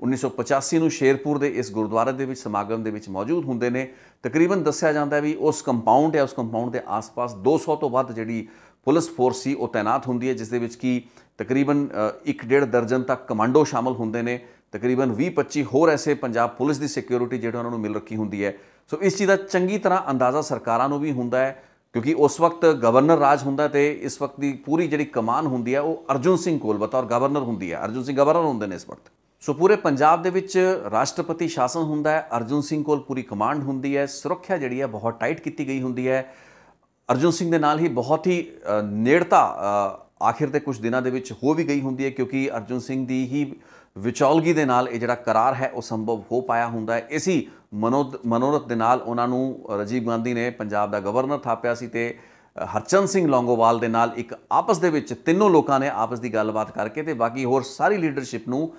1985 ਨੂੰ ਸ਼ੇਰਪੁਰ ਦੇ ਇਸ ਗੁਰਦੁਆਰੇ ਦੇ ਵਿੱਚ ਸਮਾਗਮ ਦੇ ਵਿੱਚ ਮੌਜੂਦ ਹੁੰਦੇ ਨੇ ਤਕਰੀਬਨ ਦੱਸਿਆ ਜਾਂਦਾ ਵੀ ਉਸ ਕੰਪਾਊਂਡ ਹੈ ਉਸ ਕੰਪਾਊਂਡ ਦੇ ਆਸ-ਪਾਸ 200 ਤੋਂ ਵੱਧ ਜਿਹੜੀ ਪੁਲਿਸ ਫੋਰਸ ਸੀ ਉਹ ਤਾਇਨਾਤ ਹੁੰਦੀ ਹੈ ਜਿਸ ਦੇ ਵਿੱਚ ਕੀ ਤਕਰੀਬਨ 1.5 ਦਰਜਨ ਤੱਕ ਕਮਾਂਡੋ ਸ਼ਾਮਲ ਹੁੰਦੇ ਨੇ ਤਕਰੀਬਨ 20-25 ਹੋਰ ਐਸੇ ਪੰਜਾਬ ਪੁਲਿਸ ਦੀ ਸਿਕਿਉਰਿਟੀ ਜਿਹੜਾ ਉਹਨਾਂ ਨੂੰ ਮਿਲ ਰੱਖੀ ਹੁੰਦੀ ਹੈ ਸੋ ਇਸ ਚੀਜ਼ ਦਾ ਚੰਗੀ ਤਰ੍ਹਾਂ ਅੰਦਾਜ਼ਾ ਸਰਕਾਰਾਂ ਨੂੰ ਵੀ ਹੁੰਦਾ ਹੈ ਕਿਉਂਕਿ ਉਸ ਵਕਤ ਗਵਰਨਰ ਰਾਜ ਹੁੰਦਾ ਤੇ ਇਸ ਵਕਤ ਦੀ ਪੂਰੀ ਜਿਹੜੀ ਕਮਾਨ ਹੁੰਦੀ ਹੈ ਉਹ ਅਰਜੁਨ ਸਿੰਘ ਕੋਲ ਬਤੌਰ ਗਵਰਨਰ ਹੁੰਦੀ ਹੈ ਅਰਜੁਨ ਸਿੰਘ ਗਵਰਨਰ ਹੁੰਦੇ ਨੇ ਇਸ ਵਕਤ ਸੋ ਪੂਰੇ ਪੰਜਾਬ ਦੇ ਵਿੱਚ ਰਾਸ਼ਟਰਪਤੀ ਸ਼ਾਸਨ ਹੁੰਦਾ ਹੈ ਅਰਜੁਨ ਸਿੰਘ ਕੋਲ ਪੂਰੀ ਕਮਾਂਡ ਹੁੰਦੀ ਹੈ ਸੁਰੱਖਿਆ ਜਿਹੜੀ ਹੈ ਬਹੁਤ ਟਾਈਟ ਕੀਤੀ ਗਈ ਹੁੰਦੀ ਹੈ ਅਰਜੁਨ ਸਿੰਘ ਦੇ ਨਾਲ ਹੀ ਬਹੁਤ ਹੀ ਨੇੜਤਾ ਆਖਿਰ ਤੇ ਕੁਝ ਦਿਨਾਂ ਦੇ ਵਿੱਚ ਹੋ ਵੀ ਗਈ ਹੁੰਦੀ ਹੈ ਕਿਉਂਕਿ ਅਰਜੁਨ ਸਿੰਘ ਦੀ ਹੀ ਵਿਚੌਲਗੀ ਦੇ ਨਾਲ ਇਹ ਜਿਹੜਾ ਕਰਾਰ ਹੈ ਉਹ ਸੰਭਵ ਹੋ ਪਾਇਆ ਹੁੰਦਾ ਹੈ ਇਸੇ ਮਨੋਰਥ ਦੇ ਨਾਲ ਉਹਨਾਂ ਨੂੰ ਰਜੀਵ ਗਾਂਧੀ ਨੇ ਪੰਜਾਬ ਦਾ ਗਵਰਨਰ ਥਾਪਿਆ ਸੀ ਤੇ ਹਰਚੰਦ ਸਿੰਘ ਲੌਂਗੋਵਾਲ ਦੇ ਨਾਲ ਇੱਕ ਆਪਸ ਦੇ ਵਿੱਚ ਤਿੰਨੋਂ ਲੋਕਾਂ ਨੇ ਆਪਸ ਦੀ ਗੱਲਬਾਤ ਕਰਕੇ ਤੇ ਬਾਕੀ ਹੋਰ ਸਾਰੀ ਲੀਡਰਸ਼ਿਪ ਨੂੰ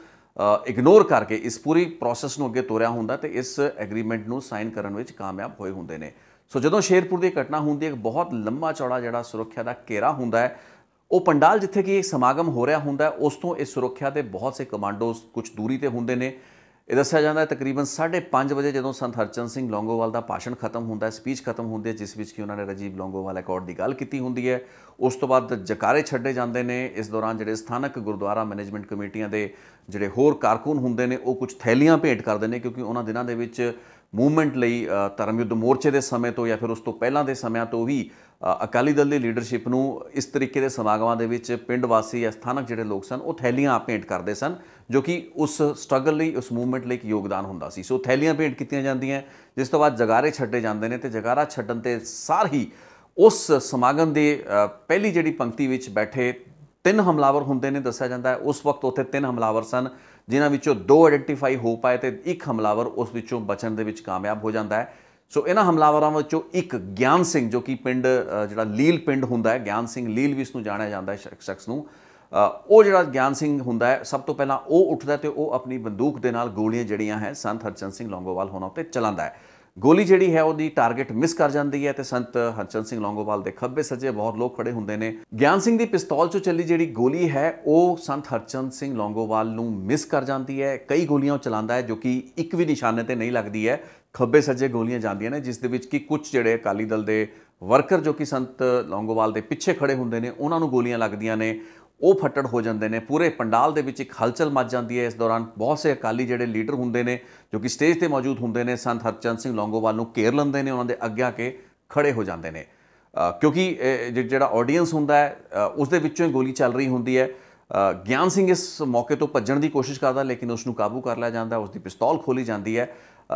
ਇਗਨੋਰ ਕਰਕੇ ਇਸ ਪੂਰੀ ਪ੍ਰੋਸੈਸ ਨੂੰ ਅੱਗੇ ਤੋਰਿਆ ਹੁੰਦਾ ਤੇ ਇਸ ਐਗਰੀਮੈਂਟ ਨੂੰ ਸਾਈਨ ਕਰਨ ਵਿੱਚ ਕਾਮਯਾਬ ਹੋਏ ਹੁੰਦੇ ਨੇ ਸੋ ਜਦੋਂ ਸ਼ੇਰਪੁਰ ਦੀ ਘਟਨਾ ਹੁੰਦੀ ਹੈ ਇੱਕ ਬਹੁਤ ਲੰਮਾ ਚੌੜਾ ਜਿਹੜਾ ਸੁਰੱਖਿਆ ਦਾ ਘੇਰਾ ਹੁੰਦਾ ਹੈ ਉਹ ਪੰਡਾਲ ਜਿੱਥੇ ਕਿ ਇਹ ਸਮਾਗਮ ਹੋ ਰਿਹਾ ਹੁੰਦਾ ਉਸ ਤੋਂ ਇਸ ਸੁਰੱਖਿਆ ਦੇ ਬਹੁਤ ਸੇ ਕਮਾਂਡੋਜ਼ ਕੁਝ ਦੂਰੀ ਤੇ ਹੁੰਦੇ ਨੇ ਇਹ ਦੱਸਿਆ ਜਾਂਦਾ ਹੈ ਤਕਰੀਬਨ 5:30 ਵਜੇ ਜਦੋਂ ਸੰਤ ਹਰਚਨ ਸਿੰਘ ਲੌਂਗੋਵਾਲ ਦਾ ਭਾਸ਼ਣ ਖਤਮ ਹੁੰਦਾ ਹੈ ਸਪੀਚ ਖਤਮ ਹੁੰਦੀ ਹੈ ਜਿਸ ਵਿੱਚ ਕਿ ਉਹਨਾਂ ਨੇ ਰਜੀਵ ਲੌਂਗੋਵਾਲ ਅਕੋਰਡ ਦੀ ਗੱਲ ਕੀਤੀ ਹੁੰਦੀ ਹੈ ਉਸ ਤੋਂ ਬਾਅਦ ਜਕਾਰੇ ਛੱਡੇ ਜਾਂਦੇ ਨੇ ਇਸ ਦੌਰਾਨ ਜਿਹੜੇ ਸਥਾਨਕ ਗੁਰਦੁਆਰਾ ਮੈਨੇਜਮੈਂਟ ਕਮੇਟੀਆਂ ਦੇ ਜਿਹੜੇ ਹੋਰ ਕਾਰਕੁਨ ਹੁੰਦੇ ਨੇ ਉਹ ਕੁਝ ਥੈਲੀਆਂ ਭੇਟ ਕਰਦੇ ਨੇ ਕਿਉਂਕਿ ਉਹਨਾਂ ਦਿਨਾਂ ਦੇ ਵਿੱਚ ਮੂਵਮੈਂਟ ਲਈ ਧਰਮਯੁੱਧ ਮੋਰਚੇ ਦੇ ਸਮੇਂ ਤੋਂ ਜਾਂ ਫਿਰ ਉਸ ਤੋਂ ਪਹਿਲਾਂ ਦੇ ਸਮਿਆਂ ਤੋਂ ਵੀ ਅਕਾਲੀ ਦਲ ਦੀ ਲੀਡਰਸ਼ਿਪ ਨੂੰ ਇਸ ਤਰੀਕੇ ਦੇ ਸਮਾਗਮਾਂ ਦੇ ਵਿੱਚ ਪਿੰਡ ਵਾਸੀ ਜਾਂ ਸਥਾਨਕ ਜਿਹੜੇ ਲੋਕ ਸਨ ਉਹ ਥੈਲੀਆਂ ਭੇਂਟ ਕਰਦੇ ਸਨ ਜੋ ਕਿ ਉਸ ਸਟਰਗਲ ਲਈ ਉਸ ਮੂਵਮੈਂਟ ਲਈ ਇੱਕ ਯੋਗਦਾਨ ਹੁੰਦਾ ਸੀ ਸੋ ਥੈਲੀਆਂ ਪੇਂਟ ਕੀਤੀਆਂ ਜਾਂਦੀਆਂ ਜਿਸ ਤੋਂ ਬਾਅਦ ਜਗਾਰੇ ਛੱਡੇ ਜਾਂਦੇ ਨੇ ਤੇ ਜਗਾਰਾ ਛੱਡਣ ਤੇ ਸਾਰ ਹੀ ਉਸ ਸਮਾਗਮ ਦੇ ਪਹਿਲੀ ਜਿਹੜੀ ਪੰਕਤੀ ਵਿੱਚ ਬੈਠੇ ਤਿੰਨ ਹਮਲਾਵਰ ਹੁੰਦੇ ਨੇ ਦੱਸਿਆ ਜਾਂਦਾ ਹੈ ਉਸ ਵਕਤ ਉੱਥੇ ਤਿੰਨ ਹਮਲਾਵਰ ਸਨ ਜਿਨ੍ਹਾਂ ਵਿੱਚੋਂ ਦੋ ਆਇਡੈਂਟੀਫਾਈ ਹੋ ਪਾਏ ਤੇ ਇੱਕ ਹਮਲਾਵਰ ਉਸ ਵਿੱਚੋਂ ਬਚਣ ਦੇ ਵਿੱਚ ਕਾਮਯਾਬ ਹੋ ਜਾਂਦਾ ਹੈ ਸੋ ਇਹਨਾਂ ਹਮਲਾਵਰਾਂ ਵਿੱਚੋਂ ਇੱਕ ਗਿਆਨ ਸਿੰਘ ਜੋ ਕਿ ਪਿੰਡ ਜਿਹੜਾ ਲੀਲ ਪਿੰਡ ਹੁੰਦਾ ਹੈ ਗਿਆਨ ਸਿੰਘ ਲੀਲ ਵੀ ਇਸ ਨੂੰ ਜਾਣਿਆ ਜਾਂਦਾ ਹੈ ਸ਼ਖਸ ਨੂੰ ਉਹ ਜਿਹੜਾ ਗਿਆਨ ਸਿੰਘ ਹੁੰਦਾ ਹੈ ਸਭ ਤੋਂ ਪਹਿਲਾਂ ਉਹ ਉੱਠਦਾ ਤੇ ਉਹ ਆਪਣੀ ਬੰਦੂਕ ਦੇ ਨਾਲ ਗੋਲੀਆਂ ਜਿਹੜੀਆਂ ਹੈ ਸੰਤ ਹਰਚੰਦ ਸਿੰਘ ਲੌਂਗੋਵਾਲ ਹੋਣਾ ਉੱਤੇ ਚਲਾਉਂਦਾ ਹੈ ਗੋਲੀ ਜਿਹੜੀ ਹੈ ਉਹਦੀ ਟਾਰਗੇਟ ਮਿਸ ਕਰ ਜਾਂਦੀ ਹੈ ਤੇ ਸੰਤ ਹਰਚੰਦ ਸਿੰਘ ਲੌਂਗੋਵਾਲ ਦੇ ਖੱਬੇ ਸੱਜੇ ਬਹੁਤ ਲੋਕ ਖੜੇ ਹੁੰਦੇ ਨੇ ਗਿਆਨ ਸਿੰਘ ਦੀ ਪਿਸਤੌਲ ਚੋਂ ਚੱਲੀ ਜਿਹੜੀ ਗੋਲੀ ਹੈ ਉਹ ਸੰਤ ਹਰਚੰਦ ਸਿੰਘ ਲੌਂਗੋਵਾਲ ਨੂੰ ਮਿਸ ਕਰ ਜਾਂਦੀ ਹੈ ਕਈ ਗੋਲੀਆਂ ਉਹ ਚਲਾਉਂਦਾ ਹੈ ਜੋ ਕਿ ਇੱਕ ਵੀ ਨਿਸ਼ਾਨੇ ਤੇ ਨਹੀਂ ਲੱਗਦੀ ਹੈ ਖੱਬੇ ਸੱਜੇ ਗੋਲੀਆਂ ਜਾਂਦੀਆਂ ਨੇ ਜਿਸ ਦੇ ਵਿੱਚ ਕਿ ਕੁਝ ਜਿਹੜੇ ਅਕਾਲੀ ਦਲ ਦੇ ਵਰਕਰ ਜੋ ਕਿ ਸੰਤ ਲੌਂਗੋਵਾਲ ਦੇ ਪਿੱਛੇ ਖੜੇ ਹੁੰਦੇ ਨੇ ਉਹਨਾਂ ਨੂੰ ਗੋਲੀਆਂ ਲੱਗਦੀਆਂ ਨੇ ਉਹ ਫੱਟੜ ਹੋ ਜਾਂਦੇ ਨੇ ਪੂਰੇ ਪੰਡਾਲ ਦੇ ਵਿੱਚ ਇੱਕ ਹਲਚਲ ਮਚ ਜਾਂਦੀ ਹੈ ਇਸ ਦੌਰਾਨ ਬਹੁਤ ਸੇ ਅਕਾਲੀ ਜਿਹੜੇ ਲੀਡਰ ਹੁੰਦੇ ਨੇ ਜੋ ਕਿ ਸਟੇਜ ਤੇ ਮੌਜੂਦ ਹੁੰਦੇ ਨੇ ਸੰਤ ਹਰਚੰਦ ਸਿੰਘ ਲੌਂਗੋਵਾਲ ਨੂੰ ਘੇਰ ਲੈਂਦੇ ਨੇ ਉਹਨਾਂ ਦੇ ਅੱਗੇ ਆ ਕੇ ਖੜੇ ਹੋ ਜਾਂਦੇ ਨੇ ਕਿਉਂਕਿ ਜਿਹੜਾ ਆਡੀਅנס ਹੁੰਦਾ ਹੈ ਉਸ ਦੇ ਵਿੱਚੋਂ ਹੀ ਗੋਲੀ ਚੱਲ ਰਹੀ ਹੁੰਦੀ ਹੈ ਗਿਆਨ ਸਿੰਘ ਇਸ ਮੌਕੇ ਤੋਂ ਭੱਜਣ ਦੀ ਕੋਸ਼ਿਸ਼ ਕਰਦਾ ਲੇਕਿਨ ਉਸ ਨੂੰ ਕਾਬੂ ਕਰ ਲਿਆ ਜਾਂਦਾ ਉਸ ਦੀ ਪਿਸਤੌਲ ਖੋਲੀ ਜਾਂਦੀ ਹੈ